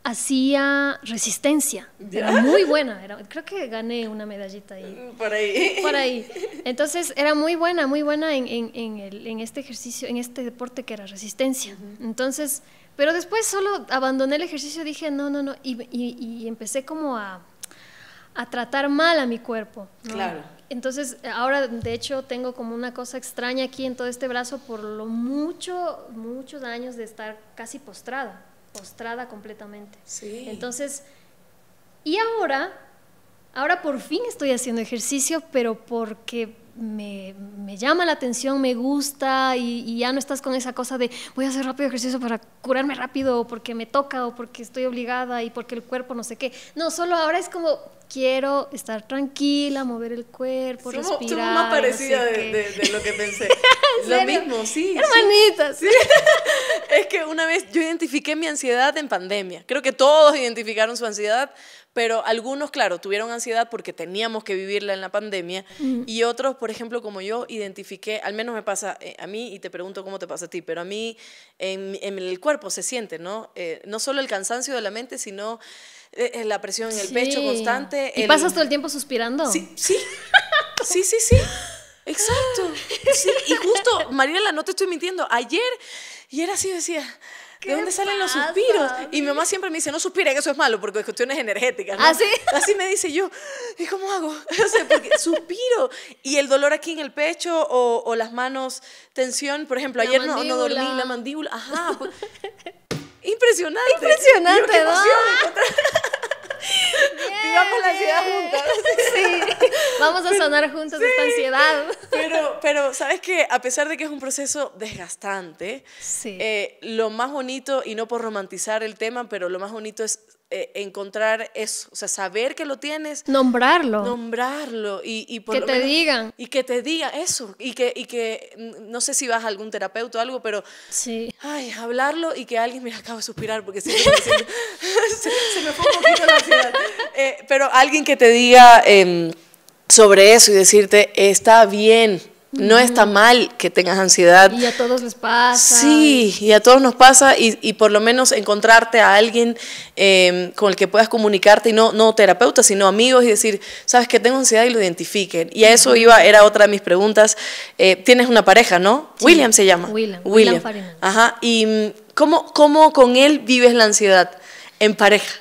hacía resistencia. Era muy buena. creo que gané una medallita ahí. Por ahí. Por ahí. Entonces era muy buena, muy buena en, este ejercicio, en este deporte que era resistencia. Entonces, pero después solo abandoné el ejercicio, dije, no, no, no. Y, empecé como a, tratar mal a mi cuerpo. Claro. Entonces, ahora de hecho tengo como una cosa extraña aquí en todo este brazo por lo mucho, muchos años de estar casi postrada postrada completamente. Sí. Entonces, y ahora, ahora por fin estoy haciendo ejercicio, pero porque me, llama la atención, me gusta y, y, ya no estás con esa cosa de voy a hacer rápido ejercicio para curarme rápido o porque me toca o porque estoy obligada y porque el cuerpo no sé qué. No, solo ahora es como quiero estar tranquila, mover el cuerpo, respirar. más parecidas de, lo que pensé. lo mismo, sí. Hermanitas. Sí, es que una vez yo identifiqué mi ansiedad en pandemia. Creo que todos identificaron su ansiedad, pero algunos, claro, tuvieron ansiedad porque teníamos que vivirla en la pandemia mm. y otros, por ejemplo, como yo, identifiqué, al menos me pasa eh, a mí y te pregunto cómo te pasa a ti, pero a mí en, el cuerpo se siente, ¿no? Eh, no solo el cansancio de la mente, sino eh, eh, la presión en el pecho constante. ¿Y pasas todo el tiempo suspirando? Sí, sí, sí, sí, sí. Exacto. Sí. Y justo, Mariela, no te estoy mintiendo, ayer, y era así, decía... ¿De dónde salen los suspiros? Y mi mamá siempre me dice, no suspiren, eso es malo, porque es cuestiones energéticas. ¿Ah, sí? Así me dice yo, ¿y cómo hago? No sé, porque suspiro. Y el dolor aquí en el pecho o, las manos, tensión, por ejemplo, ayer no, no, dormí, la mandíbula, ajá. Pues. Impresionante. Impresionante, Vivamos la ansiedad Sí, vamos a sonar juntos esta ansiedad. Pero, pero sabes qué? a pesar de que es un proceso desgastante, eh, lo más bonito, y no por romantizar el tema, pero lo más bonito es eh, encontrar eso, o sea, saber que lo tienes. Nombrarlo. Nombrarlo. Y, y que te digan. Y que te diga eso. Y que, y que, mm, no sé si vas a algún terapeuta o algo, pero... Sí. Ay, hablarlo y que alguien, mira, acabo de suspirar porque se, me fue un poquito la eh, pero alguien que te diga em, sobre eso y decirte, está bien, no está mal que tengas ansiedad. Y a todos les pasa. Sí, y a todos nos pasa y, por lo menos encontrarte a alguien em, con el que puedas comunicarte y no, no terapeuta, sino amigos y decir, sabes que tengo ansiedad y lo identifiquen. Y a eso iba, era otra de mis preguntas. Eh, tienes una pareja, ¿no? William se llama. William. William. William Ajá. ¿Y mm, cómo, cómo con él vives la ansiedad en pareja?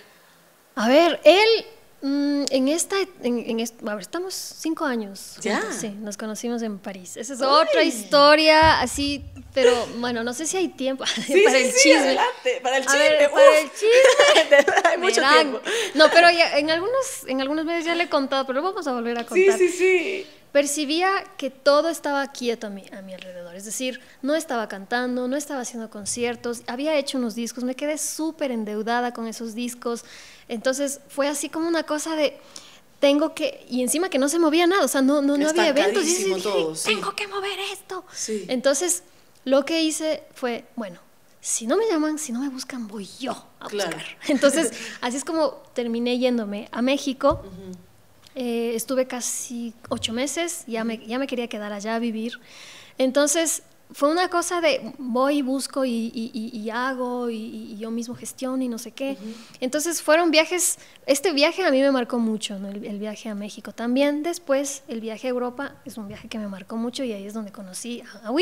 A ver, él Mm, en esta, en, estamos cinco años. Ya. sí, nos conocimos en París. Esa es otra historia, así, pero bueno, no sé si hay tiempo para, el chisme para el chisme. para el chisme. hay mucho tiempo. No, pero en algunos, en algunos medios ya le he contado, pero vamos a volver a contar. Sí, sí, sí percibía que todo estaba quieto a mi, a mi alrededor. Es decir, no estaba cantando, no estaba haciendo conciertos, había hecho unos discos, me quedé súper endeudada con esos discos. Entonces fue así como una cosa de tengo que, y encima que no se movía nada, o sea, no, no, no había eventos, tengo que mover esto. Entonces, lo que hice fue, bueno, si no me llaman, si no me buscan, voy yo a buscar. Entonces, así es como terminé yéndome a México. Eh, estuve casi ocho meses, ya me, ya me quería quedar allá a vivir. Entonces, fue una cosa de voy busco y, y, y, hago y, yo mismo gestiono y no sé qué. Entonces fueron viajes, este viaje a mí me marcó mucho, el, viaje a México. También después el viaje a Europa es un viaje que me marcó mucho y ahí es donde conocí a,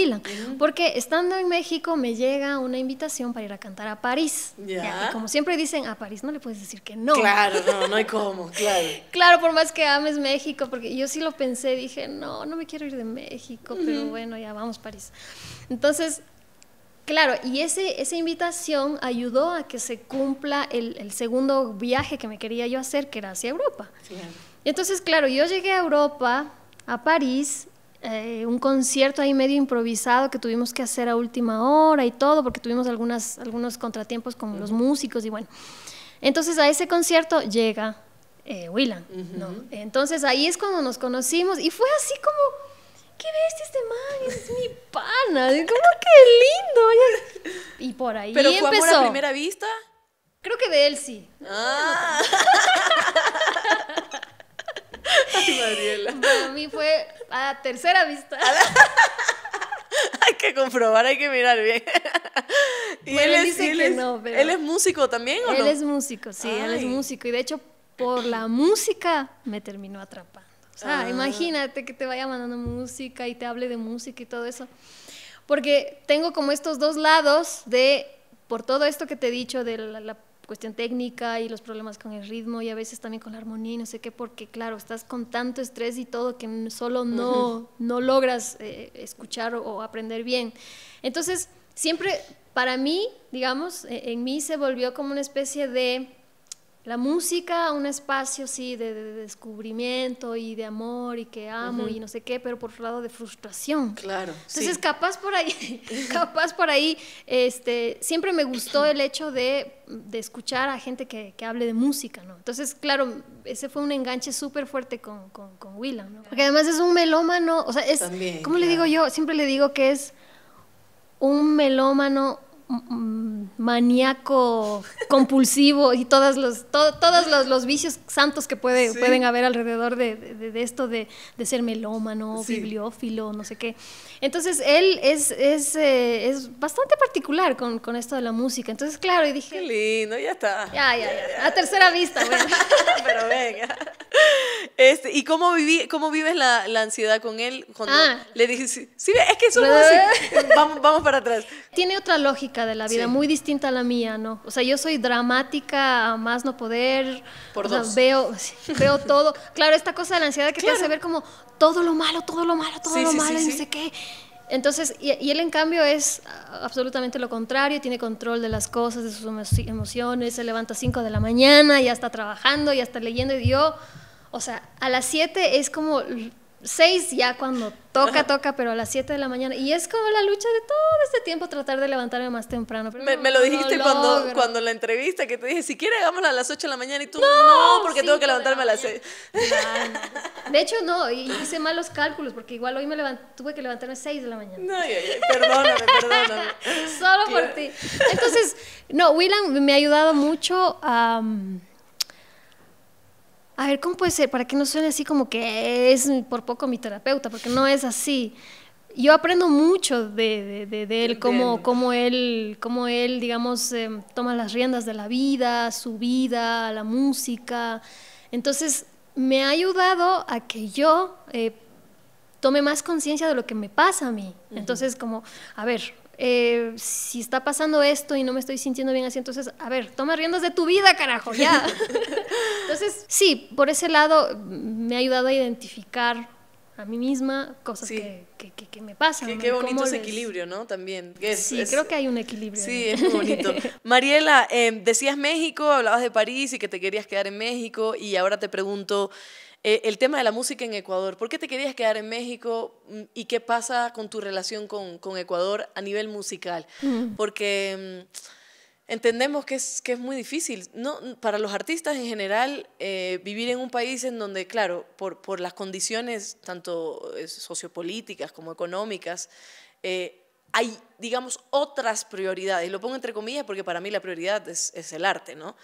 Porque estando en México me llega una invitación para ir a cantar a París. y como siempre dicen, a París no le puedes decir que no. Claro, no, no hay cómo, claro. claro, por más que ames México, porque yo sí lo pensé, dije, no, no me quiero ir de México, pero bueno, ya vamos, París. Entonces, Claro, y ese, esa invitación ayudó a que se cumpla el, segundo viaje que me quería yo hacer, que era hacia Europa. Y entonces, claro, yo llegué a Europa, a París, eh, un concierto ahí medio improvisado que tuvimos que hacer a última hora y todo, porque tuvimos algunas, algunos contratiempos con los músicos y bueno. Entonces a ese concierto llega eh, Willan, Entonces ahí es cuando nos conocimos y fue así como ¿qué ves este man? Es mi pana. ¿Cómo que lindo? Y por ahí ¿Pero fue empezó. la a primera vista? Creo que de él sí. Ah. Ay, Mariela. Para mí fue a tercera vista. hay que comprobar, hay que mirar bien. él, es, dice que no, pero ¿Él es músico también o no? Él es músico, sí, él es músico. Y de hecho, por la música me terminó atrapando. Ah. imagínate que te vaya mandando música y te hable de música y todo eso. Porque tengo como estos dos lados de, por todo esto que te he dicho, de la, cuestión técnica y los problemas con el ritmo y a veces también con la armonía y no sé qué, porque claro, estás con tanto estrés y todo que solo no, no logras eh, escuchar o, aprender bien. Entonces, siempre para mí, digamos, e, en mí se volvió como una especie de la música un espacio, sí, de, descubrimiento y de amor y que amo y no sé qué, pero por otro lado de frustración. Claro. Entonces, capaz por ahí, capaz por ahí, este, siempre me gustó el hecho de, escuchar a gente que, hable de música, ¿no? Entonces, claro, ese fue un enganche súper fuerte con, con, ¿no? Porque además es un melómano, o sea, es, ¿cómo le digo yo? Siempre le digo que es un melómano Mm, maníaco, compulsivo y todos los, todos los, vicios santos que puede, pueden haber alrededor de, de, esto de, ser melómano, bibliófilo, no sé qué. Entonces él es, es, eh, bastante particular con, esto de la música. Entonces, claro, y dije... Qué lindo, ya está. Ya, ya, ya. A tercera vista, Pero venga. Este, ¿Y cómo, viví, cómo vives la, la ansiedad con él? Cuando ah. le dije, sí, es que eso vamos, vamos para atrás. Tiene otra lógica de la vida, muy distinta a la mía, ¿no? O sea, yo soy dramática a más no poder. Por o veo, veo todo. Claro, esta cosa de la ansiedad que te hace ver como todo lo malo, todo lo malo, todo lo malo, no sé qué. Entonces, y, él en cambio es absolutamente lo contrario, tiene control de las cosas, de sus emociones, se levanta a 5 de la mañana, ya está trabajando, ya está leyendo, y yo, o sea, a las 7 es como 6 ya cuando toca, toca, pero a las 7 de la mañana. Y es como la lucha de todo este tiempo tratar de levantarme más temprano. me, lo dijiste cuando, cuando la entrevista que te dije, si quieres hagámosla a las 8 de la mañana y tú no, porque tengo que levantarme a las 6. De hecho, no, hice malos cálculos porque igual hoy me tuve que levantarme a las 6 de la mañana. No, perdóname, perdóname. Solo por ti. Entonces, no, Willam me ha ayudado mucho a a ver, ¿cómo puede ser? Para que no suene así como que es por poco mi terapeuta, porque no es así. Yo aprendo mucho de, él, cómo, él, él, digamos, eh, toma las riendas de la vida, su vida, la música. Entonces, me ha ayudado a que yo eh, tome más conciencia de lo que me pasa a mí. Entonces, como, a ver, eh, si está pasando esto y no me estoy sintiendo bien así, entonces, a ver, toma riendas de tu vida, carajo, ya. entonces, sí, por ese lado mm, me ha ayudado a identificar a mí misma cosas que, me pasan. Qué, bonito ese equilibrio, ¿no? También. sí, creo que hay un equilibrio. Sí, es muy bonito. Mariela, em, decías México, hablabas de París y que te querías quedar en México y ahora te pregunto, eh, el tema de la música en Ecuador. ¿Por qué te querías quedar en México mm, y qué pasa con tu relación con, Ecuador a nivel musical? Mm. Porque mm, entendemos que es, es muy difícil. No, para los artistas en general, eh, vivir en un país en donde, claro, por, por las condiciones tanto eh, sociopolíticas como económicas, hay, digamos, otras prioridades. Lo pongo entre comillas porque para mí la prioridad es, el arte, ¿no?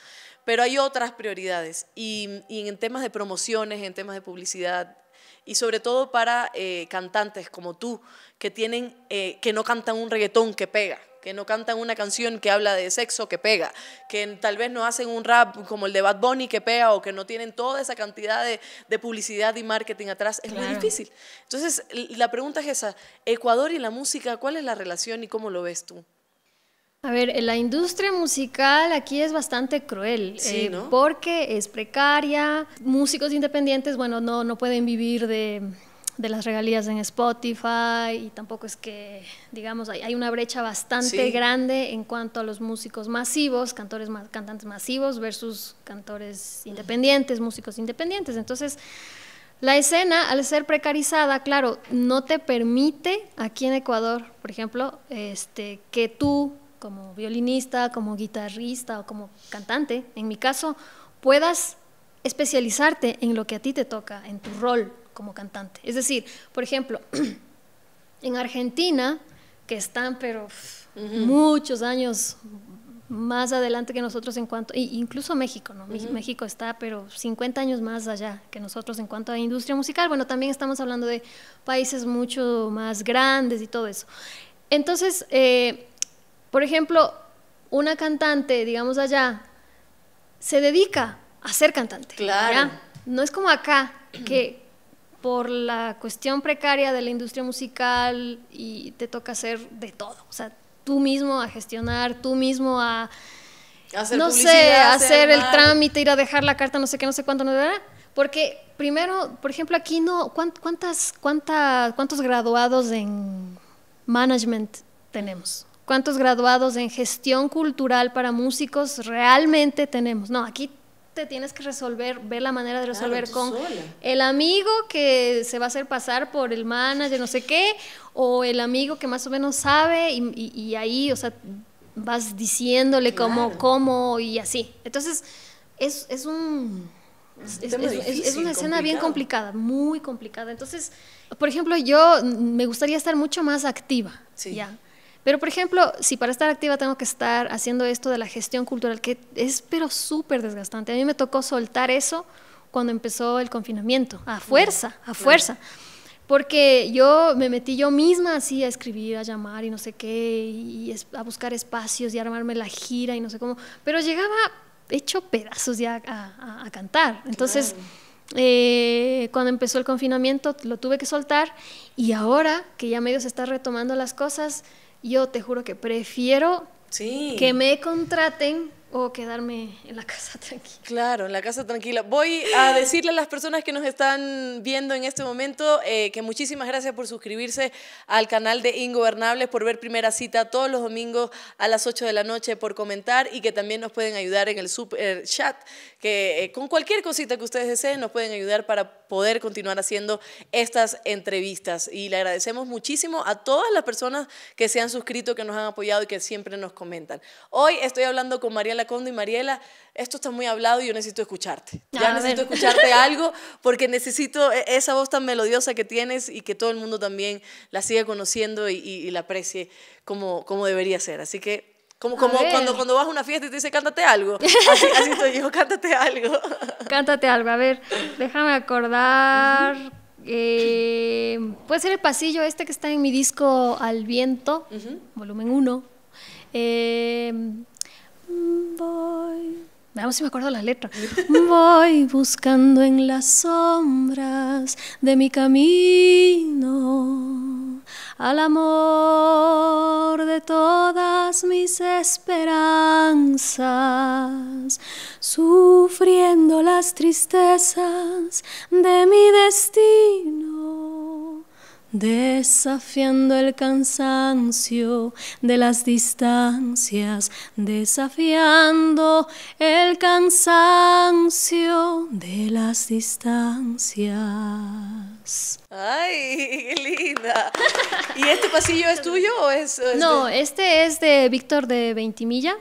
Pero hay otras prioridades. Y, en temas de promociones, en temas de publicidad, y sobre todo para eh, cantantes como tú, que, tienen, eh, que no cantan un reggaetón que pega que no cantan una canción que habla de sexo que pega, que tal vez no hacen un rap como el de Bad Bunny que pega o que no tienen toda esa cantidad de, publicidad y marketing atrás, es muy difícil. Entonces, la pregunta es esa, Ecuador y la música, ¿cuál es la relación y cómo lo ves tú? A ver, eh, la industria musical aquí es bastante cruel, eh, porque es precaria, músicos independientes, bueno, no, no pueden vivir de de las regalías en Spotify y tampoco es que, digamos, hay, una brecha bastante grande en cuanto a los músicos masivos, cantores, cantantes masivos versus cantores independientes, músicos independientes. Entonces, la escena, al ser precarizada, claro, no te permite aquí en Ecuador, por ejemplo, este, que tú como violinista, como guitarrista o como cantante, en mi caso, puedas especializarte en lo que a ti te toca, en tu rol, como cantante. Es decir, por ejemplo, en Argentina, que están pero muchos años más adelante que nosotros en cuanto, incluso México, ¿no? México está, pero 50 años más allá que nosotros en cuanto a industria musical. Bueno, también estamos hablando de países mucho más grandes y todo eso. Entonces, eh, por ejemplo, una cantante, digamos allá, se dedica a ser cantante. Claro. No es como acá, que por la cuestión precaria de la industria musical y te toca hacer de todo, o sea, tú mismo a gestionar, tú mismo a, hacer no sé, hacer, el trámite, ir a dejar la carta, no sé qué, no sé cuánto, no dará. Porque primero, por ejemplo, aquí no, ¿cuántas, ¿cuántos graduados en management tenemos? ¿Cuántos graduados en gestión cultural para músicos realmente tenemos? No, aquí te tienes que resolver, ver la manera de resolver con el amigo que se va a hacer pasar por el manager, no sé qué, o el amigo que más o menos sabe y, ahí, o sea, vas diciéndole cómo, cómo y así. Entonces, es, un... Es, una escena bien complicada, muy complicada. Entonces, por ejemplo, yo mm, me gustaría estar mucho más activa. Sí. Ya. Pero, por ejemplo, si para estar activa tengo que estar haciendo esto de la gestión cultural, que es pero súper desgastante. A mí me tocó soltar eso cuando empezó el confinamiento, a fuerza, a fuerza. Porque yo me metí yo misma así a escribir, a llamar y no sé qué, y a buscar espacios y armarme la gira y no sé cómo. Pero llegaba hecho pedazos ya a, cantar. Entonces... Eh, cuando empezó el confinamiento lo tuve que soltar y ahora que ya medio se está retomando las cosas, yo te juro que prefiero que me contraten o quedarme en la casa tranquila. Claro, en la casa tranquila. Voy a decirle a las personas que nos están viendo en este momento eh, que muchísimas gracias por suscribirse al canal de Ingobernables, por ver primera cita todos los domingos a las 8 de la noche, por comentar y que también nos pueden ayudar en el super chat, que eh, con cualquier cosita que ustedes deseen nos pueden ayudar para poder continuar haciendo estas entrevistas. Y le agradecemos muchísimo a todas las personas que se han suscrito, que nos han apoyado y que siempre nos comentan. Hoy estoy hablando con María Mariela y Mariela, esto está muy hablado y yo necesito escucharte. Ya necesito escucharte algo porque necesito e-, esa voz tan melodiosa que tienes y que todo el mundo también la siga conociendo y, la aprecie como, como debería ser. Así que como, cuando, cuando vas a una fiesta y te dice, cántate algo. Así, yo, cántate algo. Cántate algo. A ver, déjame acordar. Eh, puede ser el pasillo este que está en mi disco Al Viento, volumen 1. Voy. Ah, Voy buscando en las sombras de mi camino al amor de todas mis esperanzas, sufriendo las tristezas de mi destino Desafiando el cansancio de las distancias, desafiando el cansancio de las distancias. ¡Ay, linda! ¿Y este pasillo es tuyo o es.? no, este es de Víctor de Veintimilla.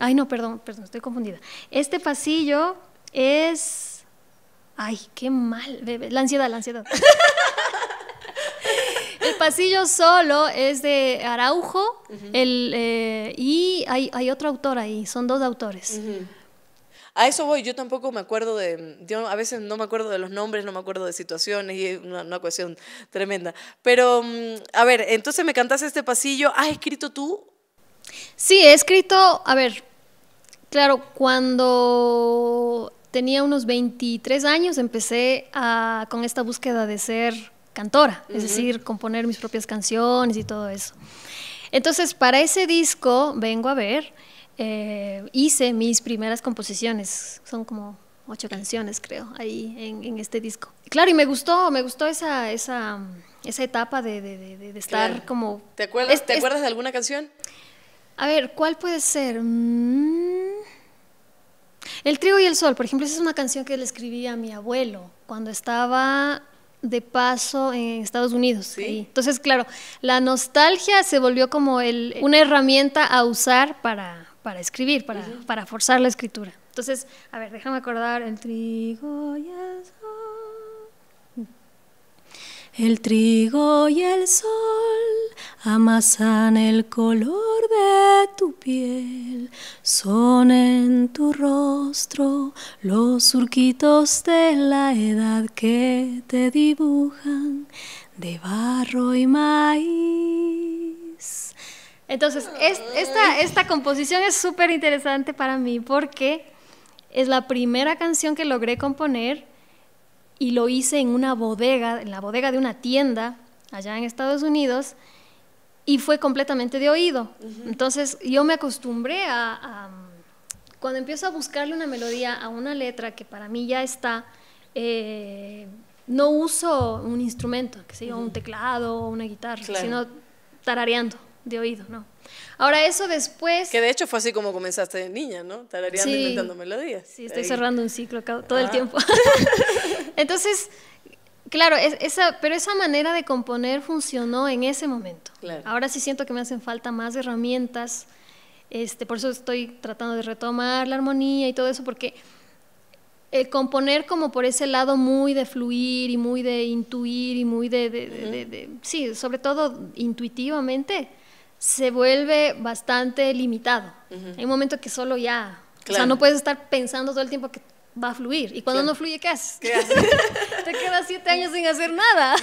Ay, no, perdón, perdón, estoy confundida. Este pasillo es. Ay, qué mal, La ansiedad, la ansiedad. El pasillo solo es de Araujo eh, y hay, otro autor ahí, son dos autores. A eso voy, yo tampoco me acuerdo de, yo a veces no me acuerdo de los nombres, no me acuerdo de situaciones y es una, cuestión tremenda. Pero, mm, a ver, entonces me cantas este pasillo, ¿has escrito tú? Sí, he escrito, a ver, claro, cuando tenía unos 23 años empecé con esta búsqueda de ser cantora, es decir, componer mis propias canciones y todo eso. Entonces, para ese disco, vengo a ver, eh, hice mis primeras composiciones, son como ocho canciones, creo, ahí en, este disco. Claro, y me gustó, me gustó esa, esa, etapa de, estar como... ¿Te acuerdas, ¿te acuerdas de alguna canción? A ver, ¿cuál puede ser? Mm. el trigo y el sol, por ejemplo, esa es una canción que le escribí a mi abuelo cuando estaba de paso en Estados Unidos. Entonces, claro, la nostalgia se volvió como el, una herramienta a usar para, para escribir, para, para forzar la escritura. Entonces, a ver, déjame acordar, el trigo y el el trigo y el sol amasan el color de tu piel, son en tu rostro los surquitos de la edad que te dibujan de barro y maíz. Entonces, esta, esta composición es súper interesante para mí porque es la primera canción que logré componer y lo hice en una bodega, en la bodega de una tienda allá en Estados Unidos y fue completamente de oído. Entonces yo me acostumbré a, cuando empiezo a buscarle una melodía a una letra que para mí ya está, eh, no uso un instrumento, que sea un teclado o una guitarra, sino tarareando de oído, ¿no? Ahora eso después... Que de hecho fue así como comenzaste de niña, ¿no? Tarareando, inventando melodías. Sí, estoy cerrando un ciclo todo el ah. tiempo. Entonces, claro, esa, pero esa manera de componer funcionó en ese momento. Ahora sí siento que me hacen falta más herramientas, este, por eso estoy tratando de retomar la armonía y todo eso, porque el componer como por ese lado muy de fluir y muy de intuir y muy de, de sí, sobre todo intuitivamente, se vuelve bastante limitado. Hay un momento que solo ya, o sea, no puedes estar pensando todo el tiempo que va a fluir. Y cuando no fluye, ¿qué haces? ¿Qué haces? te quedas siete años sin hacer nada.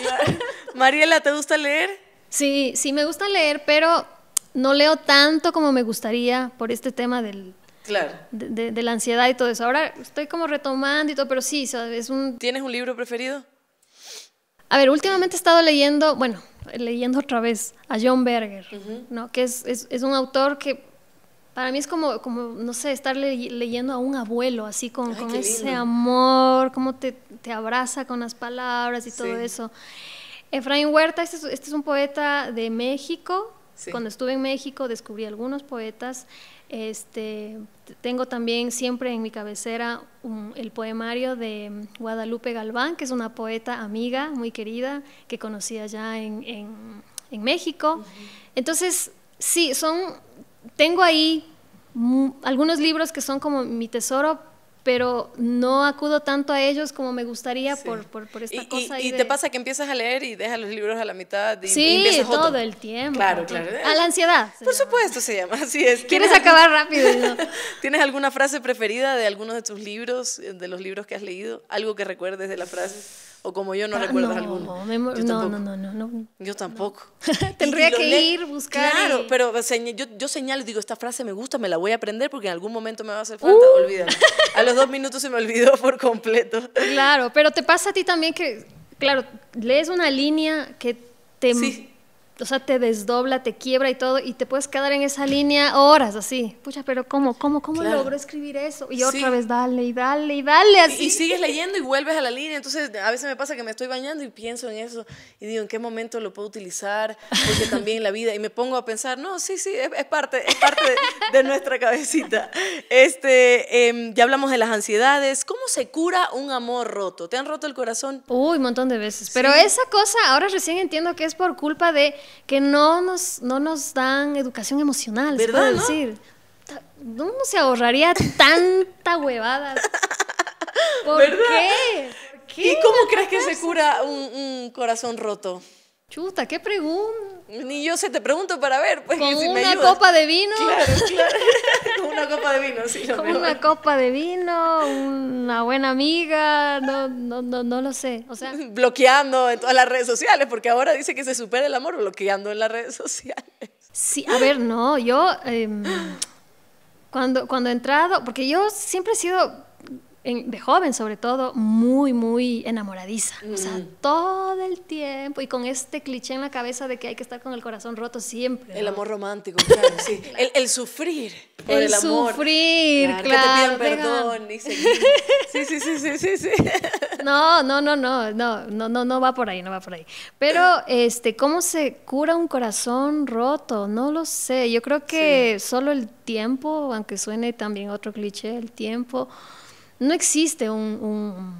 Mariela, ¿te gusta leer? Sí, sí me gusta leer, pero no leo tanto como me gustaría por este tema del... Claro. De, de la ansiedad y todo eso. Ahora estoy como retomando y todo, pero sí, es un... ¿Tienes un libro preferido? A ver, últimamente he estado leyendo, bueno, leyendo otra vez a John Berger, ¿no? que es, es, es, un autor que para mí es como, como no sé, estar leyendo a un abuelo, así con, con ese amor, cómo te, te, abraza con las palabras y todo eso. Efraín Huerta, este, este es, un poeta de México. Cuando estuve en México descubrí algunos poetas. Este, tengo también siempre en mi cabecera el poemario de Guadalupe Galván, que es una poeta amiga muy querida que conocí allá en, México. Entonces, sí, son, tengo ahí algunos libros que son como mi tesoro, pero no acudo tanto a ellos como me gustaría por, por, esta cosa. Y, te pasa que empiezas a leer y dejas los libros a la mitad. sí, todo el tiempo. Claro, claro. A la ansiedad. Por supuesto se llama, así es. ¿Quieres acabar rápido? ¿Tienes alguna frase preferida de algunos de tus libros, eh, de los libros que has leído? ¿Algo que recuerdes de la frase. O como yo no ah, recuerdo no, alguno. yo no, no, no, no, Yo tampoco. Tendría que ir, buscar. Claro, pero yo, yo señalo digo, esta frase me gusta, me la voy a aprender porque en algún momento me va a hacer falta. Uh. Olvídalo. A los dos minutos se me olvidó por completo. Claro, pero te pasa a ti también que, claro, lees una línea que te o sea, te desdobla, te quiebra y todo, y te puedes quedar en esa línea horas así. Pucha, pero ¿cómo, cómo, cómo logró escribir eso? Y otra vez, dale y dale y dale así. Y, sigues leyendo y vuelves a la línea. Entonces, a veces me pasa que me estoy bañando y pienso en eso y digo, ¿en qué momento lo puedo utilizar? Porque también la vida. Y me pongo a pensar, no, sí, sí, es, parte, es parte de, nuestra cabecita. Este, em, ya hablamos de las ansiedades. ¿Cómo se cura un amor roto? ¿Te han roto el corazón? Uy, un montón de veces. Pero esa cosa, ahora recién entiendo que es por culpa de que no nos, no nos dan educación emocional, ¿verdad? ¿no? decir. se ahorraría tanta huevada. ¿Por qué? ¿Y cómo crees que se cura un corazón roto? Chuta, qué pregunta. Ni yo se te pregunto para ver, pues, Con una copa de vino. Claro, claro. Con una copa de vino, sí. Con una copa de vino, una buena amiga, no, no, no, no lo sé. O sea. Bloqueando en todas las redes sociales, porque ahora dice que se supera el amor bloqueando en las redes sociales. Sí, a ver, no, yo. Em, cuando, cuando he entrado, porque yo siempre he sido de joven sobre todo, muy, muy enamoradiza. O sea, mm. todo el tiempo y con este cliché en la cabeza de que hay que estar con el corazón roto siempre. El amor romántico, claro, sí. El, el, sufrir el, sufrir, claro. Que te pidan perdón y Sí, sí, sí, sí, sí, No, no, no, no, no, no, no, no va por ahí, no va por ahí. Pero, este, ¿cómo se cura un corazón roto? No lo sé. Yo creo que solo el tiempo, aunque suene también otro cliché, el tiempo no existe un,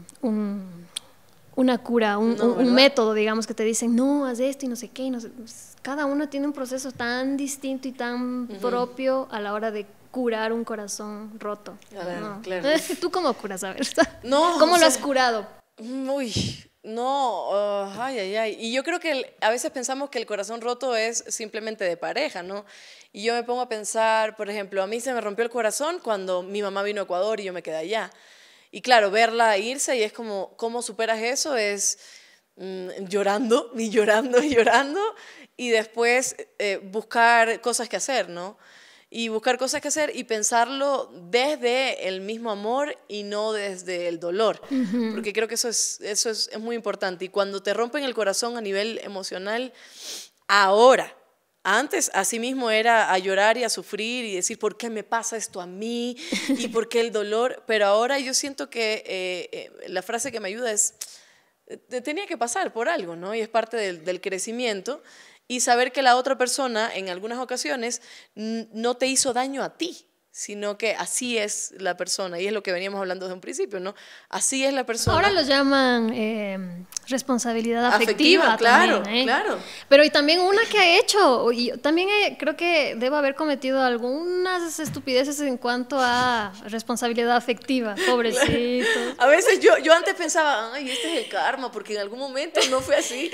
una cura, un, método, digamos, que te dicen, no, haz esto y no sé qué. no pues, Cada uno tiene un proceso tan distinto y tan propio a la hora de curar un corazón roto. Ver, ¿Tú cómo curas? A ver, no, ¿cómo lo has curado? Uy, no, ah, ay, ay, ay. Y yo creo que a veces pensamos que el corazón roto es simplemente de pareja, ¿no? Y yo me pongo a pensar, por ejemplo, a mí se me rompió el corazón cuando mi mamá vino a Ecuador y yo me quedé allá. Y claro, verla irse y es como, ¿cómo superas eso? Es mm, llorando y llorando y llorando y después eh, buscar cosas que hacer, ¿no? Y buscar cosas que hacer y pensarlo desde el mismo amor y no desde el dolor, porque creo que eso, es, es muy importante. Y cuando te rompen el corazón a nivel emocional, ahora, antes, así mismo era a llorar y a sufrir y decir, ¿por qué me pasa esto a mí? ¿Y por qué el dolor? Pero ahora yo siento que eh, eh, la frase que me ayuda es, tenía que pasar por algo, ¿no? Y es parte del crecimiento y saber que la otra persona en algunas ocasiones no te hizo daño a ti, sino que así es la persona, y es lo que veníamos hablando desde un principio, ¿no? Así es la persona. Ahora lo llaman eh, responsabilidad afectiva. claro, ¿eh? claro. Pero y también una que ha hecho, y también eh, creo que debo haber cometido algunas estupideces en cuanto a responsabilidad afectiva, pobrecito. A veces yo, yo antes pensaba, ay, este es el karma, porque en algún momento no fue así.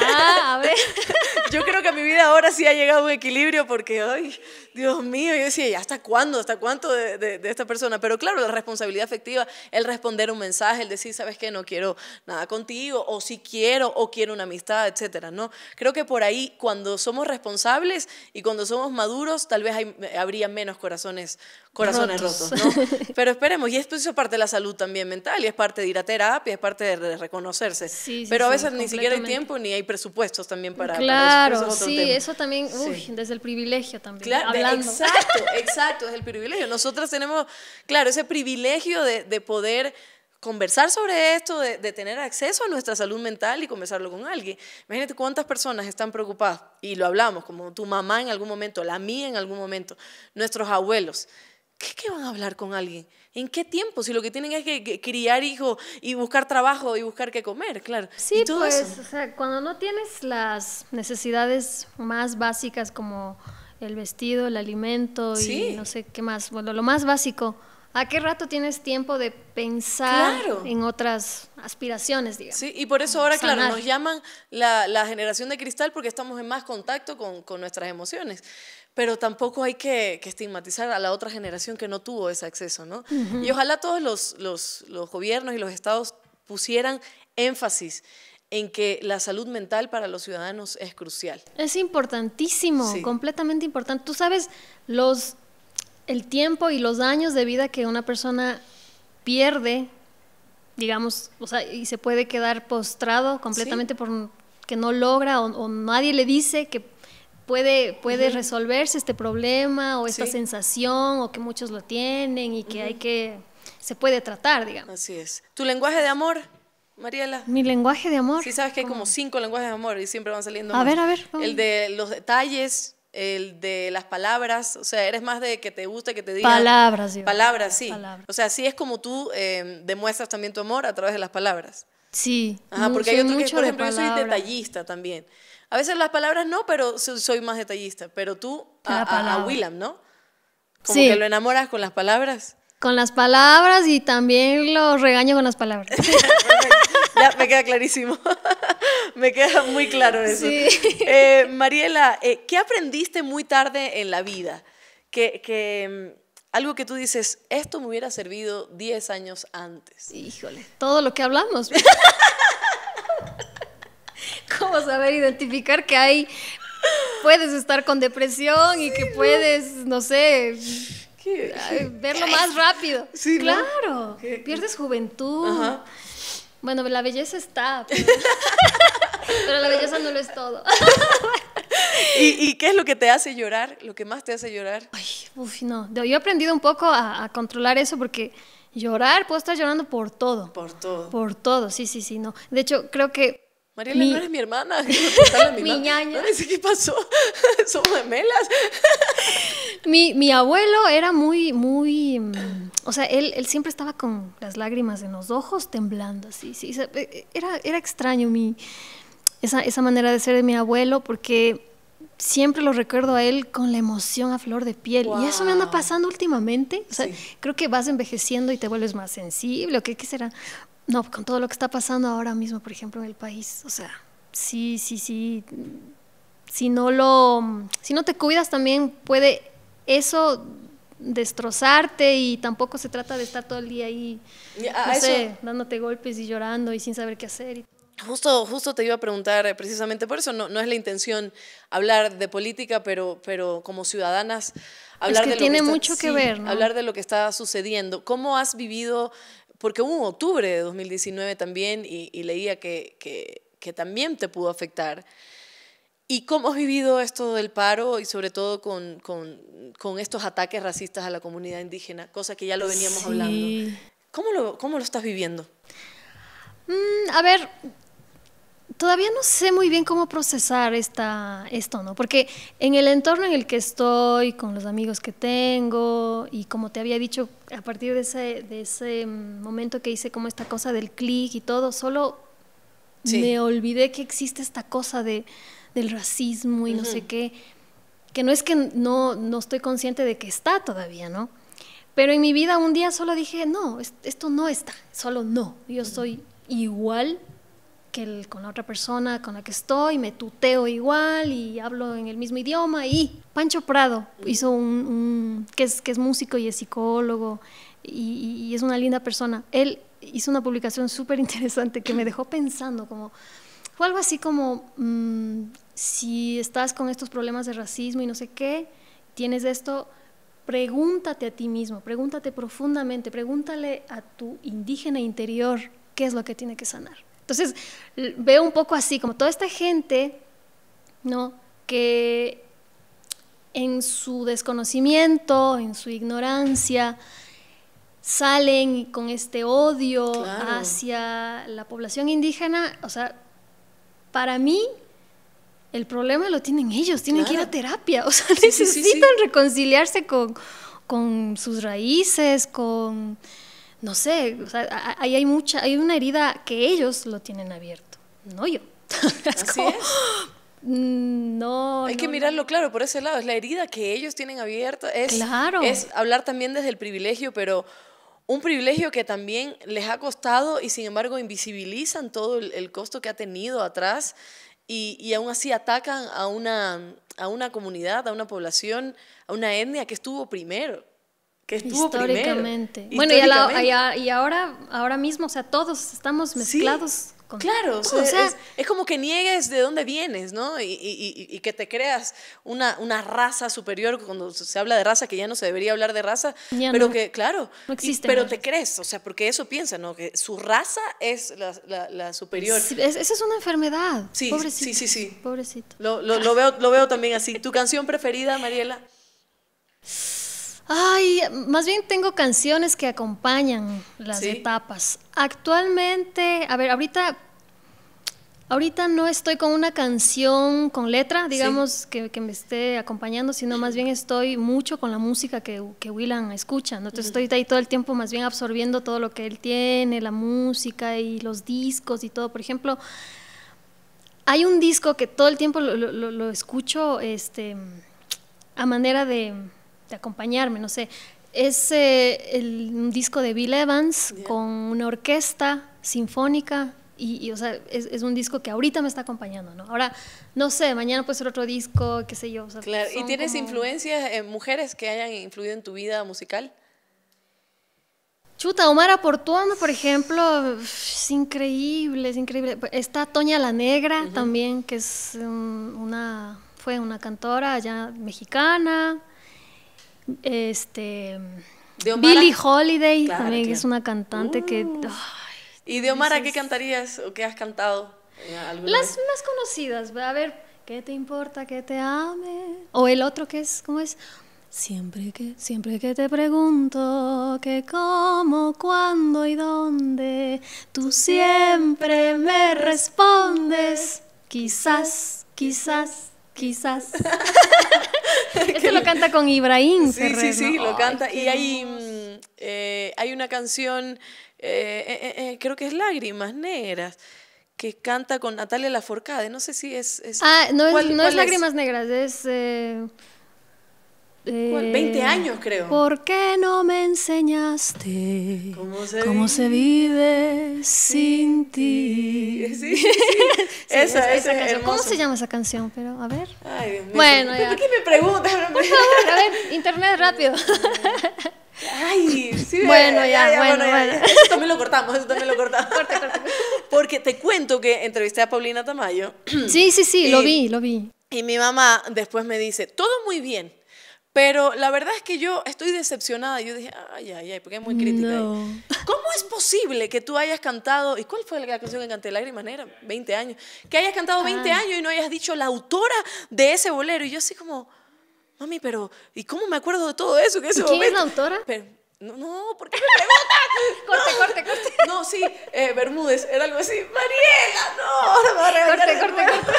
Ah, a ver. Yo creo que mi vida ahora sí ha llegado a un equilibrio, porque, ay, Dios mío, yo decía, ¿y hasta cuándo? hasta cuánto de, esta persona. Pero claro, la responsabilidad afectiva, el responder un mensaje, el decir, sabes que no quiero nada contigo, o si quiero, o quiero una amistad, etcétera, ¿no? Creo que por ahí, cuando somos responsables y cuando somos maduros, tal vez eh, habría menos corazones corazones rotos, ¿no? Pero esperemos, y esto pues, es parte de la salud también mental, y es parte de ir a terapia, es parte de reconocerse. Sí, Pero a veces ni siquiera hay tiempo ni hay presupuestos también para... Claro, sí, eso también, uy, desde el privilegio también. Claro, hablando. exacto, exacto, es el privilegio. Nosotras tenemos, claro, ese privilegio de, de poder conversar sobre esto, de, de, tener acceso a nuestra salud mental y conversarlo con alguien. Imagínate cuántas personas están preocupadas, y lo hablamos, como tu mamá en algún momento, la mía en algún momento, nuestros abuelos. ¿Qué, ¿Qué, van a hablar con alguien? ¿En qué tiempo? Si lo que tienen es que, criar hijos y buscar trabajo y buscar qué comer, claro. Sí, todo pues, O sea, cuando no tienes las necesidades más básicas como el vestido, el alimento y no sé qué más, bueno, lo más básico, ¿A qué rato tienes tiempo de pensar en otras aspiraciones, digamos? Sí, y por eso ahora, claro, nos llaman la, generación de cristal porque estamos en más contacto con, con, nuestras emociones pero tampoco hay que, estigmatizar a la otra generación que no tuvo ese acceso, ¿no? Y ojalá todos los, los, los, gobiernos y los estados pusieran énfasis en que la salud mental para los ciudadanos es crucial. Es importantísimo, completamente importante. Tú sabes los, el tiempo y los años de vida que una persona pierde, digamos, o sea, y se puede quedar postrado completamente por que no logra o nadie le dice que puede, puede resolverse este problema o esta sensación o que muchos lo tienen y que hay que, se puede tratar, digamos. Así es. ¿Tu lenguaje de amor, Mariela? Mi lenguaje de amor. Sí, sabes que hay como cinco lenguajes de amor y siempre van saliendo. A ver, a ver. El de los detalles, el de las palabras, o sea, eres más de que te guste que te diga... Palabras, sí Palabras, sí. O sea, sí es como tú em, demuestras también tu amor a través de las palabras. Sí. Ajá, porque hay otro que, por ejemplo, yo soy detallista también. A veces las palabras no, pero soy más detallista. Pero tú a, a, Willam, ¿no? Como sí. que lo enamoras con las palabras. Con las palabras y también lo regaño con las palabras. ya me queda clarísimo. me queda muy claro eso. Eh, Mariela, eh, ¿qué aprendiste muy tarde en la vida? Que, que mm, algo que tú dices, esto me hubiera servido 10 años antes. Híjole, todo lo que hablamos. ¿Cómo saber identificar que hay puedes estar con depresión y que puedes, no sé, verlo más rápido. Sí, claro, pierdes juventud. Bueno, la belleza está, pero, la belleza no lo es todo. ¿Y, qué es lo que te hace llorar? ¿Lo que más te hace llorar? Ay, uf, no. Yo he aprendido un poco a, a controlar eso porque llorar, puedo estar llorando por todo. Por todo. Por todo, sí, sí, sí, no. De hecho, creo que María mi... no mi hermana. mi qué pasó. Somos gemelas. mi, mi abuelo era muy, muy. Mm, o sea, él, siempre estaba con las lágrimas en los ojos temblando así. Sí, e, e, era, era extraño mi, esa, manera de ser de mi abuelo porque siempre lo recuerdo a él con la emoción a flor de piel. Y eso me anda pasando últimamente. O sea, creo que vas envejeciendo y te vuelves más sensible, qué, qué será. No, con todo lo que está pasando ahora mismo, por ejemplo, en el país. O sea, sí, sí, sí. Si no lo. Si no te cuidas también puede eso destrozarte y tampoco se trata de estar todo el día ahí, no dándote golpes y llorando y sin saber qué hacer. Justo, justo te iba a preguntar precisamente por eso, no, no es la intención hablar de política, pero, pero como ciudadanas, hablar de lo que está sucediendo. ¿Cómo has vivido porque hubo un octubre de 2019 también y, leía que, también te pudo afectar. ¿Y cómo has vivido esto del paro y sobre todo con, estos ataques racistas a la comunidad indígena? Cosa que ya lo veníamos hablando. ¿Cómo lo, lo estás viviendo? Mm, a ver, todavía no sé muy bien cómo procesar esta, esto, ¿no? Porque en el entorno en el que estoy, con los amigos que tengo, y como te había dicho, a partir de ese, de ese momento que hice como esta cosa del clic y todo, solo me olvidé que existe esta cosa de, del racismo y no sé qué, que no es que no, no estoy consciente de que está todavía, ¿no? Pero en mi vida un día solo dije, no, esto no está, solo no, yo soy igual con la otra persona con la que estoy, me tuteo igual y hablo en el mismo idioma. Y Pancho Prado hizo un, que, es, que es músico y es psicólogo y, es una linda persona. Él hizo una publicación súper interesante que me dejó pensando como... Fue algo así como, mm, si estás con estos problemas de racismo y no sé qué, tienes esto, pregúntate a ti mismo, pregúntate profundamente, pregúntale a tu indígena interior qué es lo que tiene que sanar. Entonces, veo un poco así, como toda esta gente, ¿no? Que en su desconocimiento, en su ignorancia, salen con este odio hacia la población indígena. O sea, para mí, el problema lo tienen ellos, tienen que ir a terapia. O sea, necesitan reconciliarse con sus raíces, con no sé, hay mucha, hay una herida que ellos lo tienen abierto, no yo. Así es. Mm, no. Hay que mirarlo claro por ese lado, es la herida que ellos tienen abierta, es, claro. es hablar también desde el privilegio, pero un privilegio que también les ha costado y sin embargo invisibilizan todo el, costo que ha tenido atrás y, y aún así atacan a una, a una comunidad, a una población, a una etnia que estuvo primero que estuvo Históricamente. Bueno, Y, ahora, ahora mismo, o sea, todos estamos mezclados. claro, sea, es, como que niegues de dónde vienes, ¿no? Y, y, y que te creas una, una, raza superior, cuando se habla de raza, que ya no se debería hablar de raza, pero que, claro, no existe pero te crees, o sea, porque eso piensa, ¿no? Que su raza es la, superior. esa es una enfermedad. Sí, Pobrecito. sí, sí, sí. Pobrecito. Lo, veo, lo veo también así. ¿Tu canción preferida, Mariela? Ay, más bien tengo canciones que acompañan las etapas. Actualmente, a ver, ahorita, ahorita no estoy con una canción con letra, digamos, que, me esté acompañando, sino más bien estoy mucho con la música que, que Willan escucha. Entonces estoy ahí todo el tiempo más bien absorbiendo todo lo que él tiene, la música y los discos y todo. Por ejemplo, hay un disco que todo el tiempo lo, lo escucho este, a manera de de acompañarme, no sé. Es eh, el, un disco de Bill Evans con una orquesta sinfónica y, o sea, es, un disco que ahorita me está acompañando, ¿no? Ahora, no sé, mañana puede ser otro disco, qué sé yo. claro, ¿y tienes influencias en mujeres que hayan influido en tu vida musical? Chuta, Omar Portuondo, por ejemplo, es increíble, es increíble. Está Toña la Negra también, que es una, fue una cantora ya mexicana. Este. Billie Holiday, también es una cantante que. Uh. ¿Y de qué cantarías o qué has cantado? Las más conocidas, a ver, ¿qué te importa que te ame? O el otro que es, ¿cómo es? Siempre que, siempre que te pregunto qué cómo, cuándo y dónde, tú siempre me respondes, quizás, quizás, Quizás. que lo canta con Ibrahim. Sí, sí, sí, lo canta. y hay, mm, eh, hay una canción, eh, eh, creo que es Lágrimas Negras que canta con Natalia Laforcade. No sé si es. ah, no, es, Lágrimas Negras, es. Eh, 20 años, creo. ¿Por qué no me enseñaste cómo se, cómo vive? se vive sin ti? Sí, sí, sí. esa, esa, ¿Cómo se llama esa canción? Pero, a ver. Ay, Dios mío. Bueno, ¿Por qué me preguntas? Por favor, a ver, internet rápido. Ay, sí, bueno, ya, bueno, Ya, Eso también lo cortamos, eso también lo cortamos. Porque te cuento que entrevisté a Paulina Tamayo. Sí, sí, sí, lo vi, lo vi. Y mi mamá después me dice, todo muy bien, pero la verdad es que yo estoy decepcionada. Yo dije, ay, ay, ay, porque es muy crítica. ¿Cómo es posible que tú hayas cantado, y cuál fue la canción que canté, Lágrimas Negras, 20 años, que hayas cantado 20 ah. años y no hayas dicho la autora de ese bolero? Y yo así como, mami, pero, ¿y cómo me acuerdo de todo eso? Que ¿Quién es la autora? Pero, no, no, ¿por qué me preguntas? corte, corte, corte. No, sí, eh, Bermúdez, era algo así. Mariela, no Corte, corte, corte.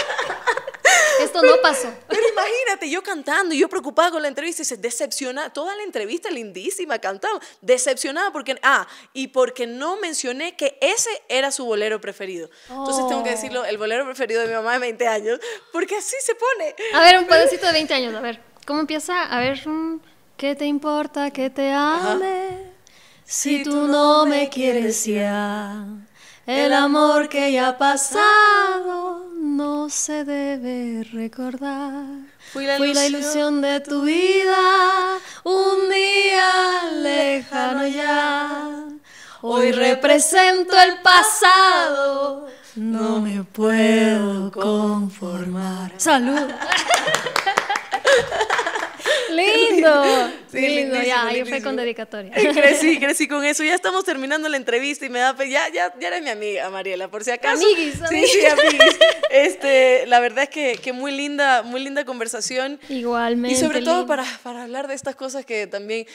Esto no pasó. Pero imagínate, yo cantando, yo preocupada con la entrevista, y decepcionada, toda la entrevista lindísima, cantando, decepcionada porque, ah, y porque no mencioné que ese era su bolero preferido. Entonces tengo que oh. decirlo, el bolero preferido de mi mamá de 20 años, porque así se pone. A ver, un pedacito de 20 años, a ver, ¿cómo empieza? A ver, ¿qué te importa que te ame? Si tú no me quieres ya. El amor que ya ha pasado no se debe recordar. Fui la, la ilusión de tu vida, un día lejano ya. Hoy represento el pasado, no me puedo conformar. ¡Salud! ¡Lindo! Sí, lindo, ya, yo fue con dedicatoria. Crecí, crecí con eso. Ya estamos terminando la entrevista y me da pena. ya, ya, ya eres mi amiga, Mariela, por si acaso. Amiguis, amiguis. Sí, sí, amiguis. Este, la verdad es que, muy linda, muy linda conversación. Igualmente. Y sobre todo para, hablar de estas cosas que también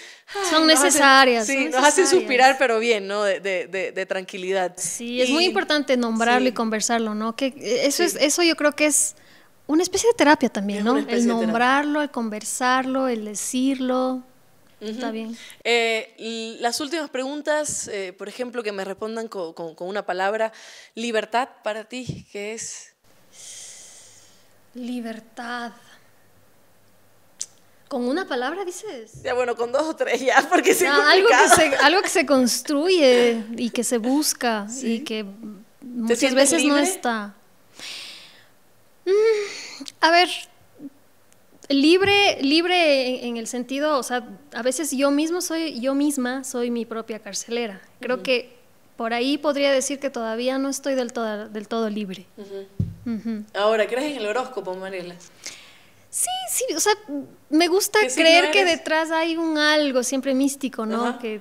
son necesarias. sí, nos hacen suspirar, pero bien, ¿no? De, de, de, tranquilidad. Sí, es muy importante nombrarlo y conversarlo, ¿no? Que eh, eso es, eso yo creo que es una especie de terapia también, ¿no? El nombrarlo, el conversarlo, el decirlo. Está bien. Eh, las últimas preguntas, eh, por ejemplo, que me respondan con, una palabra. Libertad para ti, ¿qué es? Libertad. ¿Con una palabra dices? Ya, bueno, con dos o tres ya, porque si. algo, que se, construye y que se busca y que muchas veces no está. Mm, a ver, libre, libre en el sentido, o sea, a veces yo mismo soy, yo misma soy mi propia carcelera. Creo que por ahí podría decir que todavía no estoy del todo, del todo libre. Ahora, ¿crees en el horóscopo, Mariela? Sí, sí, o sea, me gusta creer que detrás hay un algo siempre místico, ¿no? Que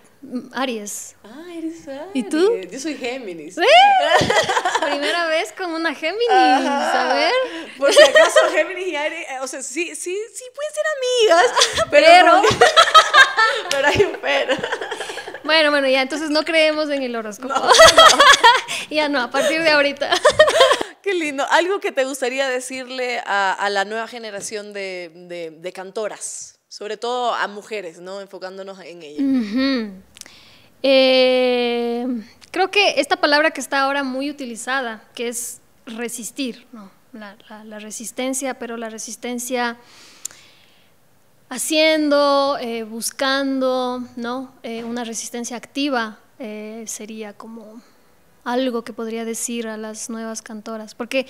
Aries. Ah, eres Aries. ¿Y tú? Yo soy Géminis. ¿Eh? Primera vez con una Géminis, a ver. Por si acaso Géminis y Aries, eh, o sea, sí, sí, sí pueden ser amigas, pero... Pero, hay un pero. Bueno, bueno, ya entonces no creemos en el horóscopo. ya no, a partir de ahorita. Qué lindo. Algo que te gustaría decirle a, la nueva generación de, cantoras, sobre todo a mujeres, ¿no? Enfocándonos en ellas. Eh, creo que esta palabra que está ahora muy utilizada, que es resistir, ¿no? la, resistencia, pero la resistencia haciendo, eh, buscando, ¿no? Eh, una resistencia activa sería como algo que podría decir a las nuevas cantoras, porque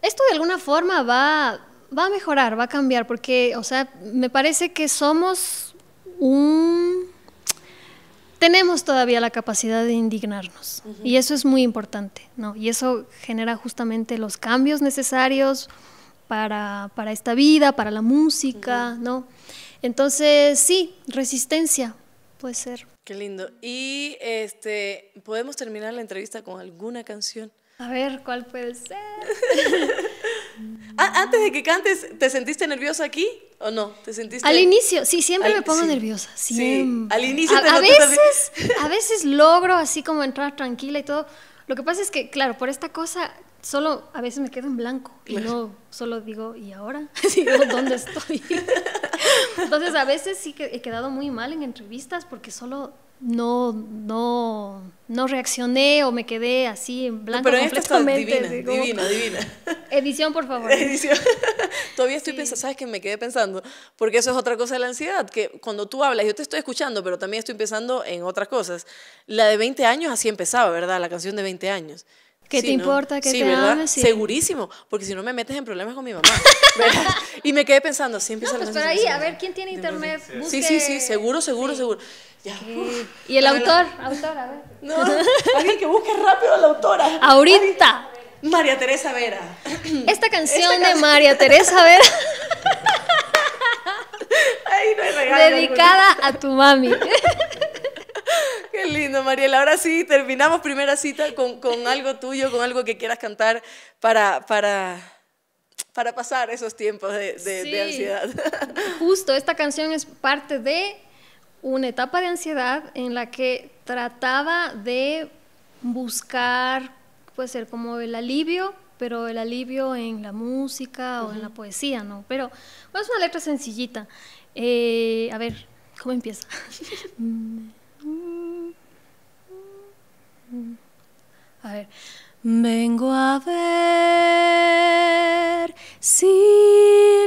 esto de alguna forma va, va a mejorar, va a cambiar, porque, o sea, me parece que somos un tenemos todavía la capacidad de indignarnos. Y eso es muy importante, ¿no? Y eso genera justamente los cambios necesarios para, esta vida, para la música, ¿no? Entonces, sí, resistencia puede ser. Qué lindo. Y este, podemos terminar la entrevista con alguna canción. A ver, ¿cuál puede ser? Ah, antes de que cantes, ¿te sentiste nerviosa aquí? ¿O no? ¿Te sentiste? Al inicio, sí, siempre me pongo nerviosa. Sí, al inicio. a, veces, a veces logro así como entrar tranquila y todo. Lo que pasa es que, claro, por esta cosa, solo a veces me quedo en blanco y no solo digo, ¿y ahora? ¿Dónde estoy? Entonces, a veces sí que he quedado muy mal en entrevistas porque solo no, no, no reaccioné o me quedé así en blanco Pero completamente. divina, divina, divina. Edición, por favor. Edición. Todavía estoy pensando, ¿sabes que Me quedé pensando, porque eso es otra cosa de la ansiedad, que cuando tú hablas, yo te estoy escuchando, pero también estoy pensando en otras cosas. La de 20 años así empezaba, ¿verdad? La canción de 20 años. ¿Qué te importa ¿Qué te ¿verdad? Segurísimo, porque si no me metes en problemas con mi mamá. y me quedé pensando, así empieza no, pues pero ahí, a ver quién tiene internet. Sí, sí, sí, seguro, seguro, seguro. ¿Y el autor? autora, a ver. No, alguien que busque rápido a la autora. Ahorita. María Teresa Vera. Esta canción de María Teresa Vera. no hay Dedicada a tu mami. Qué lindo, Mariela. Ahora sí, terminamos primera cita con, algo tuyo, con algo que quieras cantar para, para, para pasar esos tiempos de ansiedad. Justo, esta canción es parte de una etapa de ansiedad en la que trataba de buscar, puede ser como el alivio, pero el alivio en la música o en la poesía, ¿no? Pero es pues, una letra sencillita. Eh, a ver, ¿cómo empieza? a ver. Vengo a ver si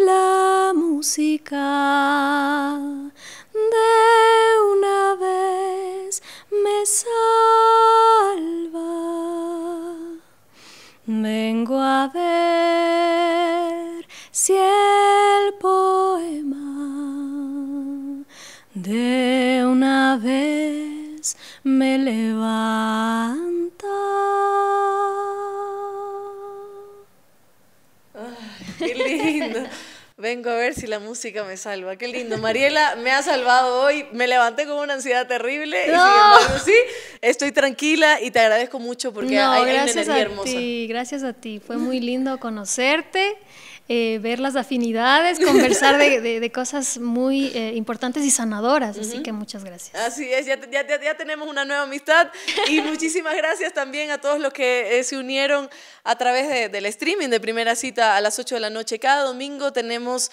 la música música me salva, qué lindo. Mariela me ha salvado hoy, me levanté con una ansiedad terrible y sí, estoy tranquila y te agradezco mucho porque no, hay, hay, una hermosa. Sí, gracias a ti, fue muy lindo conocerte. Eh, ver las afinidades, conversar de, cosas muy eh, importantes y sanadoras. Así que muchas gracias. Así es, ya, tenemos una nueva amistad y muchísimas gracias también a todos los que eh, se unieron a través del streaming de primera cita a las 8 de la noche. Cada domingo tenemos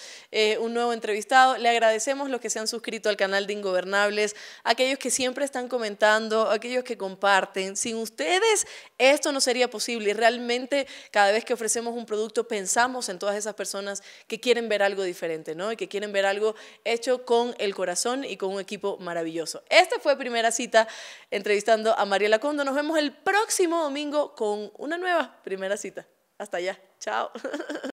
un nuevo entrevistado. Le agradecemos los que se han suscrito al canal de Ingobernables, aquellos que siempre están comentando, aquellos que comparten. Sin ustedes esto no sería posible y realmente cada vez que ofrecemos un producto pensamos en todas esas esas personas que quieren ver algo diferente, ¿no? Y que quieren ver algo hecho con el corazón y con un equipo maravilloso. Esta fue primera cita entrevistando a Mariela Condo. Nos vemos el próximo domingo con una nueva primera cita. Hasta allá. Chao.